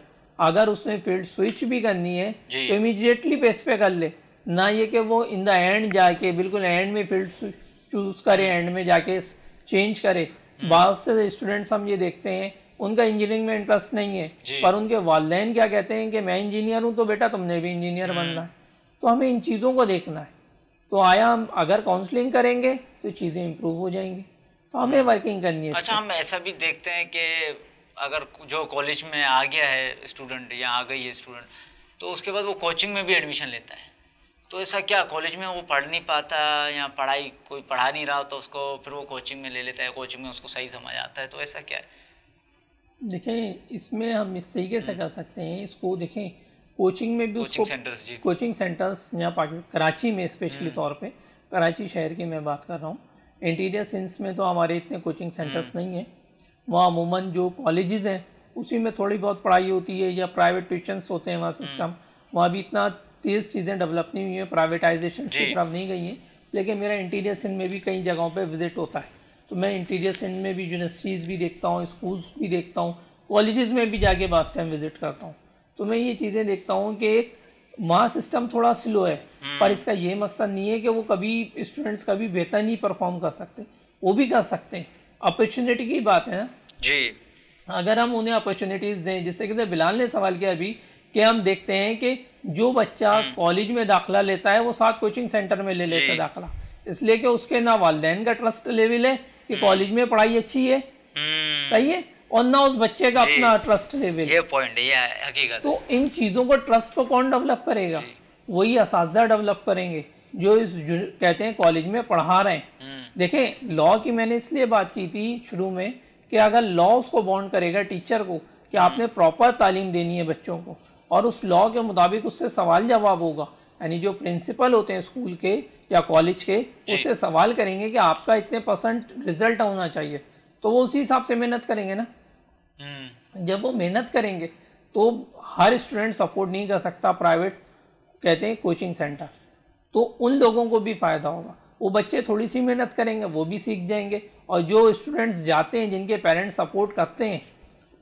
अगर उसने फील्ड स्विच भी करनी है तो इमीडिएटली बेस पे कर ले ना ये कि वो इन द एंड जाके बिल्कुल एंड में फील्ड चूज़ करे एंड में जाके चेंज करे हम्म। बहुत से स्टूडेंट्स हम ये देखते हैं उनका इंजीनियरिंग में इंटरेस्ट नहीं है पर उनके वालदेन क्या कहते हैं कि मैं इंजीनियर हूँ तो बेटा तुमने भी इंजीनियर हम्म। बनना है तो हमें इन चीज़ों को देखना है तो आया हम अगर काउंसलिंग करेंगे तो चीज़ें इम्प्रूव हो जाएंगी तो हमें वर्किंग हम्म। करनी है अच्छा हम ऐसा भी देखते हैं कि अगर जो कॉलेज में आ गया है स्टूडेंट या आ गई है स्टूडेंट तो उसके बाद वो कोचिंग में भी एडमिशन लेता है तो ऐसा क्या कॉलेज में वो पढ़ नहीं पाता या पढ़ाई कोई पढ़ा नहीं रहा तो उसको फिर वो कोचिंग में ले लेता है कोचिंग में उसको सही समझ आता है तो ऐसा क्या है देखें इसमें हम इस तरीके से हम्म। कर सकते हैं इसको देखें कोचिंग में भी कोचिंग उसको सेंटर्स जी कोचिंग सेंटर्स यहाँ पाकिस्तान कराची में स्पेशली हम्म। तौर पे कराची शहर की मैं बात कर रहा हूँ इंटीरियर सिंस में तो हमारे इतने कोचिंग सेंटर्स हम्म। नहीं हैं वहाँ अमूमन जो कॉलेजेस हैं उसी में थोड़ी बहुत पढ़ाई होती है या प्राइवेट ट्यूशन्स होते हैं वहाँ सिस्टम वहाँ भी इतना तेज़ चीज़ें डेवलप नहीं हुई हैं प्राइवेटाइजेशन की तरफ नहीं गई हैं लेकिन मेरा इंटीरियर सिंध में भी कई जगहों पर विजिट होता है तो मैं इंटीरियर सेंट में भी यूनिवर्सिटीज़ भी देखता हूँ स्कूल्स भी देखता हूँ कॉलेज़ में भी जाके बास टाइम विज़िट करता हूँ तो मैं ये चीज़ें देखता हूँ कि एक माँ सिस्टम थोड़ा स्लो है हम्म। पर इसका ये मकसद नहीं है कि वो कभी स्टूडेंट्स कभी बेहतर नहीं परफॉर्म कर सकते वो भी कर सकते हैं अपॉर्चुनिटी की बात है ना जी अगर हम उन्हें अपॉर्चुनिटीज़ दें जिससे कि बिलाल ने सवाल किया अभी कि हम देखते हैं कि जो बच्चा कॉलेज हम्म। में दाखिला लेता है वो साथ कोचिंग सेंटर में ले लेता है दाखिला इसलिए कि उसके ना वालदेन का ट्रस्ट लेवल है कि कॉलेज में पढ़ाई अच्छी है हम्म। सही है और ना उस बच्चे का अपना ट्रस्ट लेवल ये पॉइंट है हकीकत तो इन चीज़ों को ट्रस्ट को कौन डेवलप करेगा वही इस डेवलप करेंगे जो इस कहते हैं कॉलेज में पढ़ा रहे हैं हम्म। देखें लॉ की मैंने इसलिए बात की थी शुरू में कि अगर लॉ उसको बॉन्ड करेगा टीचर को कि हम्म। आपने प्रॉपर तालीम देनी है बच्चों को और उस लॉ के मुताबिक उससे सवाल जवाब होगा यानी जो प्रिंसिपल होते हैं स्कूल के या कॉलेज के उससे सवाल करेंगे कि आपका इतने परसेंट रिजल्ट होना चाहिए तो वो उसी हिसाब से मेहनत करेंगे ना हम्म। जब वो मेहनत करेंगे तो हर स्टूडेंट सपोर्ट नहीं कर सकता प्राइवेट कहते हैं कोचिंग सेंटर तो उन लोगों को भी फ़ायदा होगा वो बच्चे थोड़ी सी मेहनत करेंगे वो भी सीख जाएंगे और जो स्टूडेंट्स जाते हैं जिनके पेरेंट्स सपोर्ट करते हैं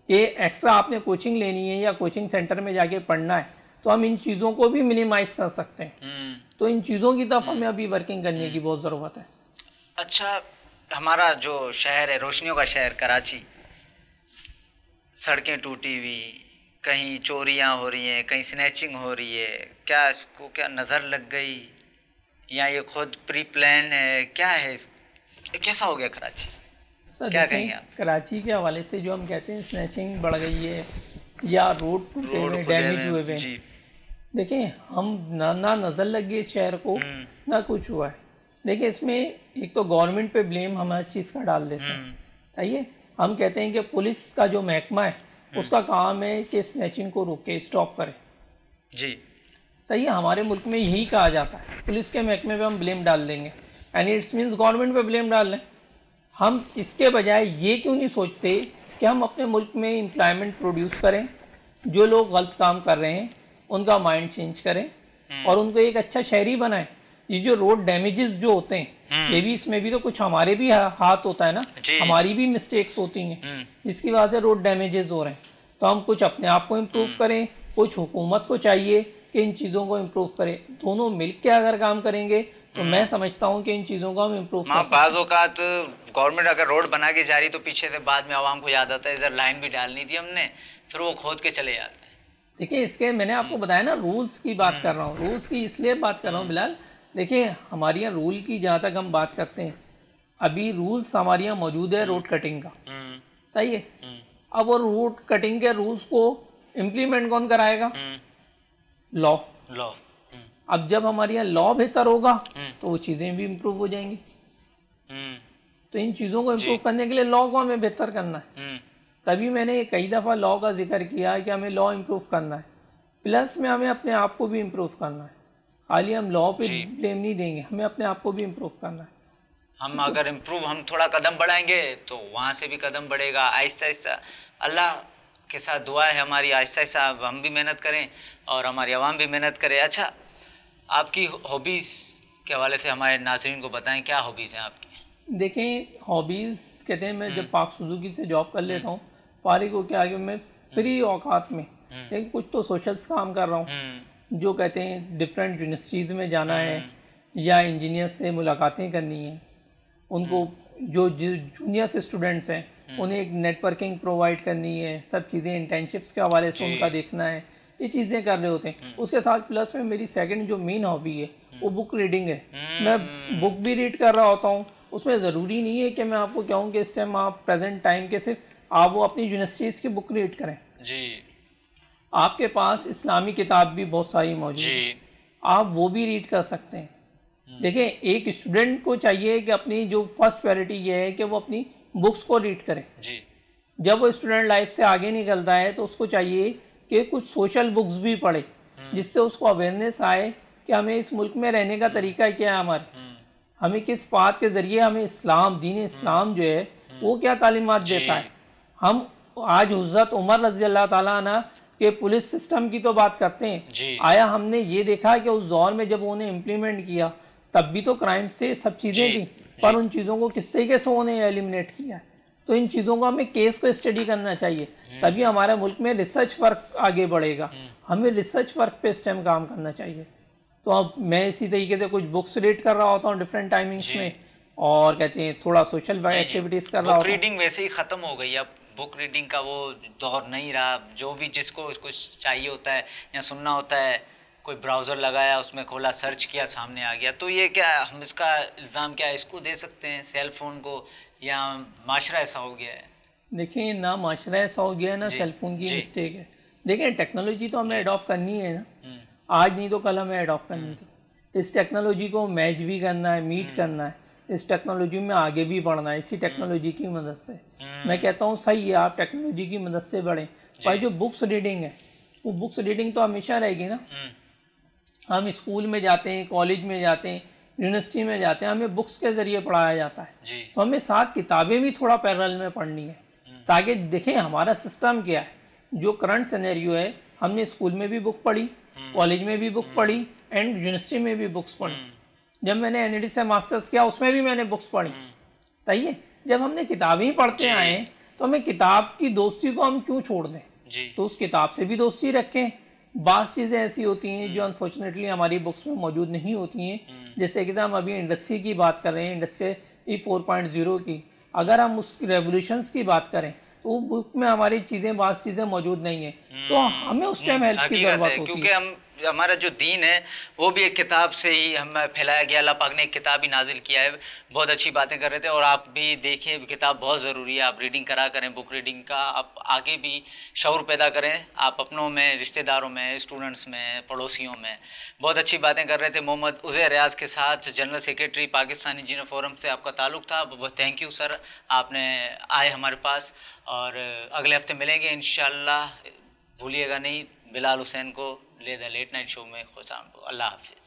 कि एक्स्ट्रा आपने कोचिंग लेनी है या कोचिंग सेंटर में जाके पढ़ना है तो हम इन चीज़ों को भी मिनिमाइज कर सकते हैं हम्म। तो इन चीज़ों की तरफ हमें हम्म। अभी वर्किंग करने की हम्म। बहुत ज़रूरत है अच्छा हमारा जो शहर है रोशनियों का शहर कराची सड़कें टूटी हुई कहीं चोरियां हो रही हैं कहीं स्नैचिंग हो रही है क्या इसको क्या नज़र लग गई या ये खुद प्री प्लान है क्या है कैसा हो गया कराची सर क्या कहेंगे आप कराची के हवाले से जो हम कहते हैं स्नैचिंग बढ़ गई है या रोड टूटे हुए डैमेज हुए हैं देखिए हम ना ना नज़र लग है शहर को हम्म। ना कुछ हुआ है देखिए इसमें एक तो गवर्नमेंट पे ब्लेम हम हर चीज़ का डाल देते हैं हम्म। सही है हम कहते हैं कि पुलिस का जो महकमा है हम्म। उसका काम है कि स्नैचिंग को रोके स्टॉप करें जी सही है हमारे मुल्क में यही कहा जाता है पुलिस के महकमे पे हम ब्लेम डाल देंगे एंड इट्स मीन्स गवर्नमेंट पे ब्लेम डाल लें हम इसके बजाय ये क्यों नहीं सोचते कि हम अपने मुल्क में एम्प्लॉयमेंट प्रोड्यूस करें जो लोग गलत काम कर रहे हैं उनका माइंड चेंज करें हम्म। और उनको एक अच्छा शहरी बनाएं ये जो रोड डैमेजेस जो होते हैं हम्म। ये भी इसमें भी तो कुछ हमारे भी हाथ होता है ना हमारी भी मिस्टेक्स होती हैं हम्म। जिसकी वजह से रोड डैमेजेस हो रहे हैं तो हम कुछ अपने आप को इम्प्रूव करें कुछ हुकूमत को चाहिए कि इन चीज़ों को इम्प्रूव करें दोनों मिल के अगर काम करेंगे तो मैं समझता हूँ कि इन चीज़ों को हम इम्प्रूव बाज़ात गवर्नमेंट अगर रोड बना के जा रही तो पीछे से बाद में आवाम को याद आता है इधर लाइन भी डालनी थी हमने फिर वो खोद के चले जाते हैं देखिए इसके मैंने आपको बताया ना रूल्स की बात कर रहा हूँ हम्म। रूल्स की इसलिए बात कर रहा हूँ बिलाल देखिए हमारे यहाँ रूल की जहाँ तक हम बात करते हैं अभी रूल्स हमारे यहाँ मौजूद है रोड हम्म। कटिंग का हम्म। सही है अब वो रोड कटिंग के रूल्स को इम्प्लीमेंट कौन कराएगा लॉ लॉ अब जब हमारे यहाँ लॉ बेहतर होगा तो वो चीज़ें भी इम्प्रूव हो जाएंगी तो इन चीज़ों को इम्प्रूव करने के लिए लॉ को हमें बेहतर करना है तभी मैंने कई दफ़ा लॉ का जिक्र किया कि हमें लॉ इम्प्रूव करना है प्लस में हमें अपने आप को भी इम्प्रूव करना है खाली हम लॉ पे ब्लेम नहीं देंगे हमें अपने आप को भी इम्प्रूव करना है हम अगर इम्प्रूव हम थोड़ा कदम बढ़ाएंगे तो वहाँ से भी कदम बढ़ेगा आहिस्ता आहिस्ता अल्लाह के साथ दुआ है हमारी आहिस्ता आहिस्ता हम भी मेहनत करें और हमारी आवाम भी मेहनत करें अच्छा आपकी हॉबीज़ के हवाले से हमारे नाजरन को बताएं क्या हॉबीज़ हैं आपकी देखें हॉबीज़ कहते हैं मैं जब हम्म। पाक सुजुकी से जॉब कर लेता हम्म। हूँ फारिग होकर आगे मैं फ्री हम्म। औकात में हम्म। लेकिन कुछ तो सोशल्स काम कर रहा हूँ हम्म। जो कहते हैं डिफरेंट यूनिवर्सिटीज़ में जाना है या इंजीनियर से मुलाकातें करनी है उनको जो जूनियर स्टूडेंट्स हैं उन्हें एक नेटवर्किंग प्रोवाइड करनी है सब चीज़ें इंटर्नशिप्स के हवाले से उनका देखना है ये चीज़ें कर रहे होते हैं उसके साथ प्लस में मेरी सेकंड जो मेन हॉबी है वो बुक रीडिंग है मैं बुक भी रीड कर रहा होता हूँ उसमें ज़रूरी नहीं है कि मैं आपको कहूँ कि इस टाइम आप प्रेजेंट टाइम के सिर्फ आप वो अपनी यूनिवर्सिटीज़ की बुक रीड करें जी आपके पास इस्लामी किताब भी बहुत सारी मौजूद है आप वो भी रीड कर सकते हैं हम्म। देखें एक स्टूडेंट को चाहिए कि अपनी जो फर्स्ट प्रायोरिटी ये है कि वो अपनी बुक्स को रीड करें जी जब वो स्टूडेंट लाइफ से आगे निकलता है तो उसको चाहिए कि कुछ सोशल बुक्स भी पढ़े हम्म। जिससे उसको अवेयरनेस आए कि हमें इस मुल्क में रहने का हम्म। तरीका क्या है हमारे हमें किस बात के ज़रिए हमें इस्लाम दीन इस्लाम जो है वो क्या तालीमत देता है हम आज हजरत उमर रजी अल्लाह तला के पुलिस सिस्टम की तो बात करते हैं आया हमने ये देखा कि उस दौर में जब उन्हें इम्प्लीमेंट किया तब भी तो क्राइम से सब चीज़ें थी पर उन चीज़ों को किस तरीके से उन्हें एलिमिनेट किया तो इन चीज़ों को हमें केस को स्टडी करना चाहिए हम्म। तभी हमारे मुल्क में रिसर्च वर्क आगे बढ़ेगा हम्म। हमें रिसर्च वर्क पे इस टाइम काम करना चाहिए तो अब मैं इसी तरीके से कुछ बुक्स रीड कर रहा होता हूँ डिफरेंट टाइमिंग्स में और कहते हैं थोड़ा सोशल एक्टिविटीज़ कर रहा हूँ रीडिंग वैसे ही ख़त्म हो गई अब बुक रीडिंग का वो दौर नहीं रहा जो भी जिसको कुछ चाहिए होता है या सुनना होता है कोई ब्राउज़र लगाया उसमें खोला सर्च किया सामने आ गया तो ये क्या हम इसका इल्ज़ाम क्या है इसको दे सकते हैं सेल फ़ोन को या माशरा ऐसा हो गया है देखिए ना माशरा ऐसा हो गया है ना सेल फ़ोन की मिस्टेक है देखिए टेक्नोलॉजी तो हमें अडॉप्ट करनी है ना हम्म। आज नहीं तो कल हमें अडॉप्ट करनी थी हम्म। इस टेक्नोलॉजी को मैच भी करना है मीट हम्म। करना है इस टेक्नोलॉजी में आगे भी बढ़ना है इसी टेक्नोलॉजी की मदद से हम्म। मैं कहता हूँ सही है आप टेक्नोलॉजी की मदद से बढ़ें पर जो बुक्स रीडिंग है वो बुक्स रीडिंग तो हमेशा रहेगी ना हम्म। हम स्कूल में जाते हैं कॉलेज में जाते हैं यूनिवर्सिटी में जाते हैं हमें बुक्स के ज़रिए पढ़ाया जाता है तो हमें साथ किताबें भी थोड़ा पैरल में पढ़नी है हम्म। ताकि देखें हमारा सिस्टम क्या है जो करंट सिनेरियो है हमने स्कूल में भी बुक पढ़ी कॉलेज में भी बुक पढ़ी एंड यूनिवर्सिटी में भी बुक्स पढ़ी जब मैंने एन e से मास्टर्स किया उसमें भी मैंने बुक्स पढ़ी हम्म। सही है जब हमने किताबें पढ़ते आए तो हमें किताब की दोस्ती को हम क्यों छोड़ दें तो उस किताब से भी दोस्ती रखें बात चीज़ें ऐसी होती हैं जो अनफॉर्चुनेटली हम्म। हमारी बुक्स में मौजूद नहीं होती हैं हम्म। जैसे कि हम अभी इंडस्ट्री की बात कर रहे हैं इंडस्ट्री फोर पॉइंट ज़ीरो की अगर हम उस रेवोल्यूशंस की बात करें तो बुक में हमारी चीज़ें बास चीज़ें मौजूद नहीं है तो हमें उस टाइम हेल्प की ज़रूरत होती है क्योंकि हम हमारा जो दीन है वो भी एक किताब से ही हम फैलाया गया अल्लाह पाक ने एक किताब ही नाजिल किया है बहुत अच्छी बातें कर रहे थे और आप भी देखें किताब बहुत ज़रूरी है आप रीडिंग करा करें बुक रीडिंग का आप आगे भी शौर पैदा करें आप अपनों में रिश्तेदारों में स्टूडेंट्स में पड़ोसियों में बहुत अच्छी बातें कर रहे थे मोहम्मद उजय रियाज के साथ जनरल सेक्रेटरी पाकिस्तानी जीना फोरम से आपका ताल्लुक था बहुत थैंक यू सर आपने आए हमारे पास और अगले हफ्ते मिलेंगे इन भूलिएगा नहीं बिलाल हुसैन को ले द लेट नाइट शो में खुश आमदो अल्लाह हाफिज़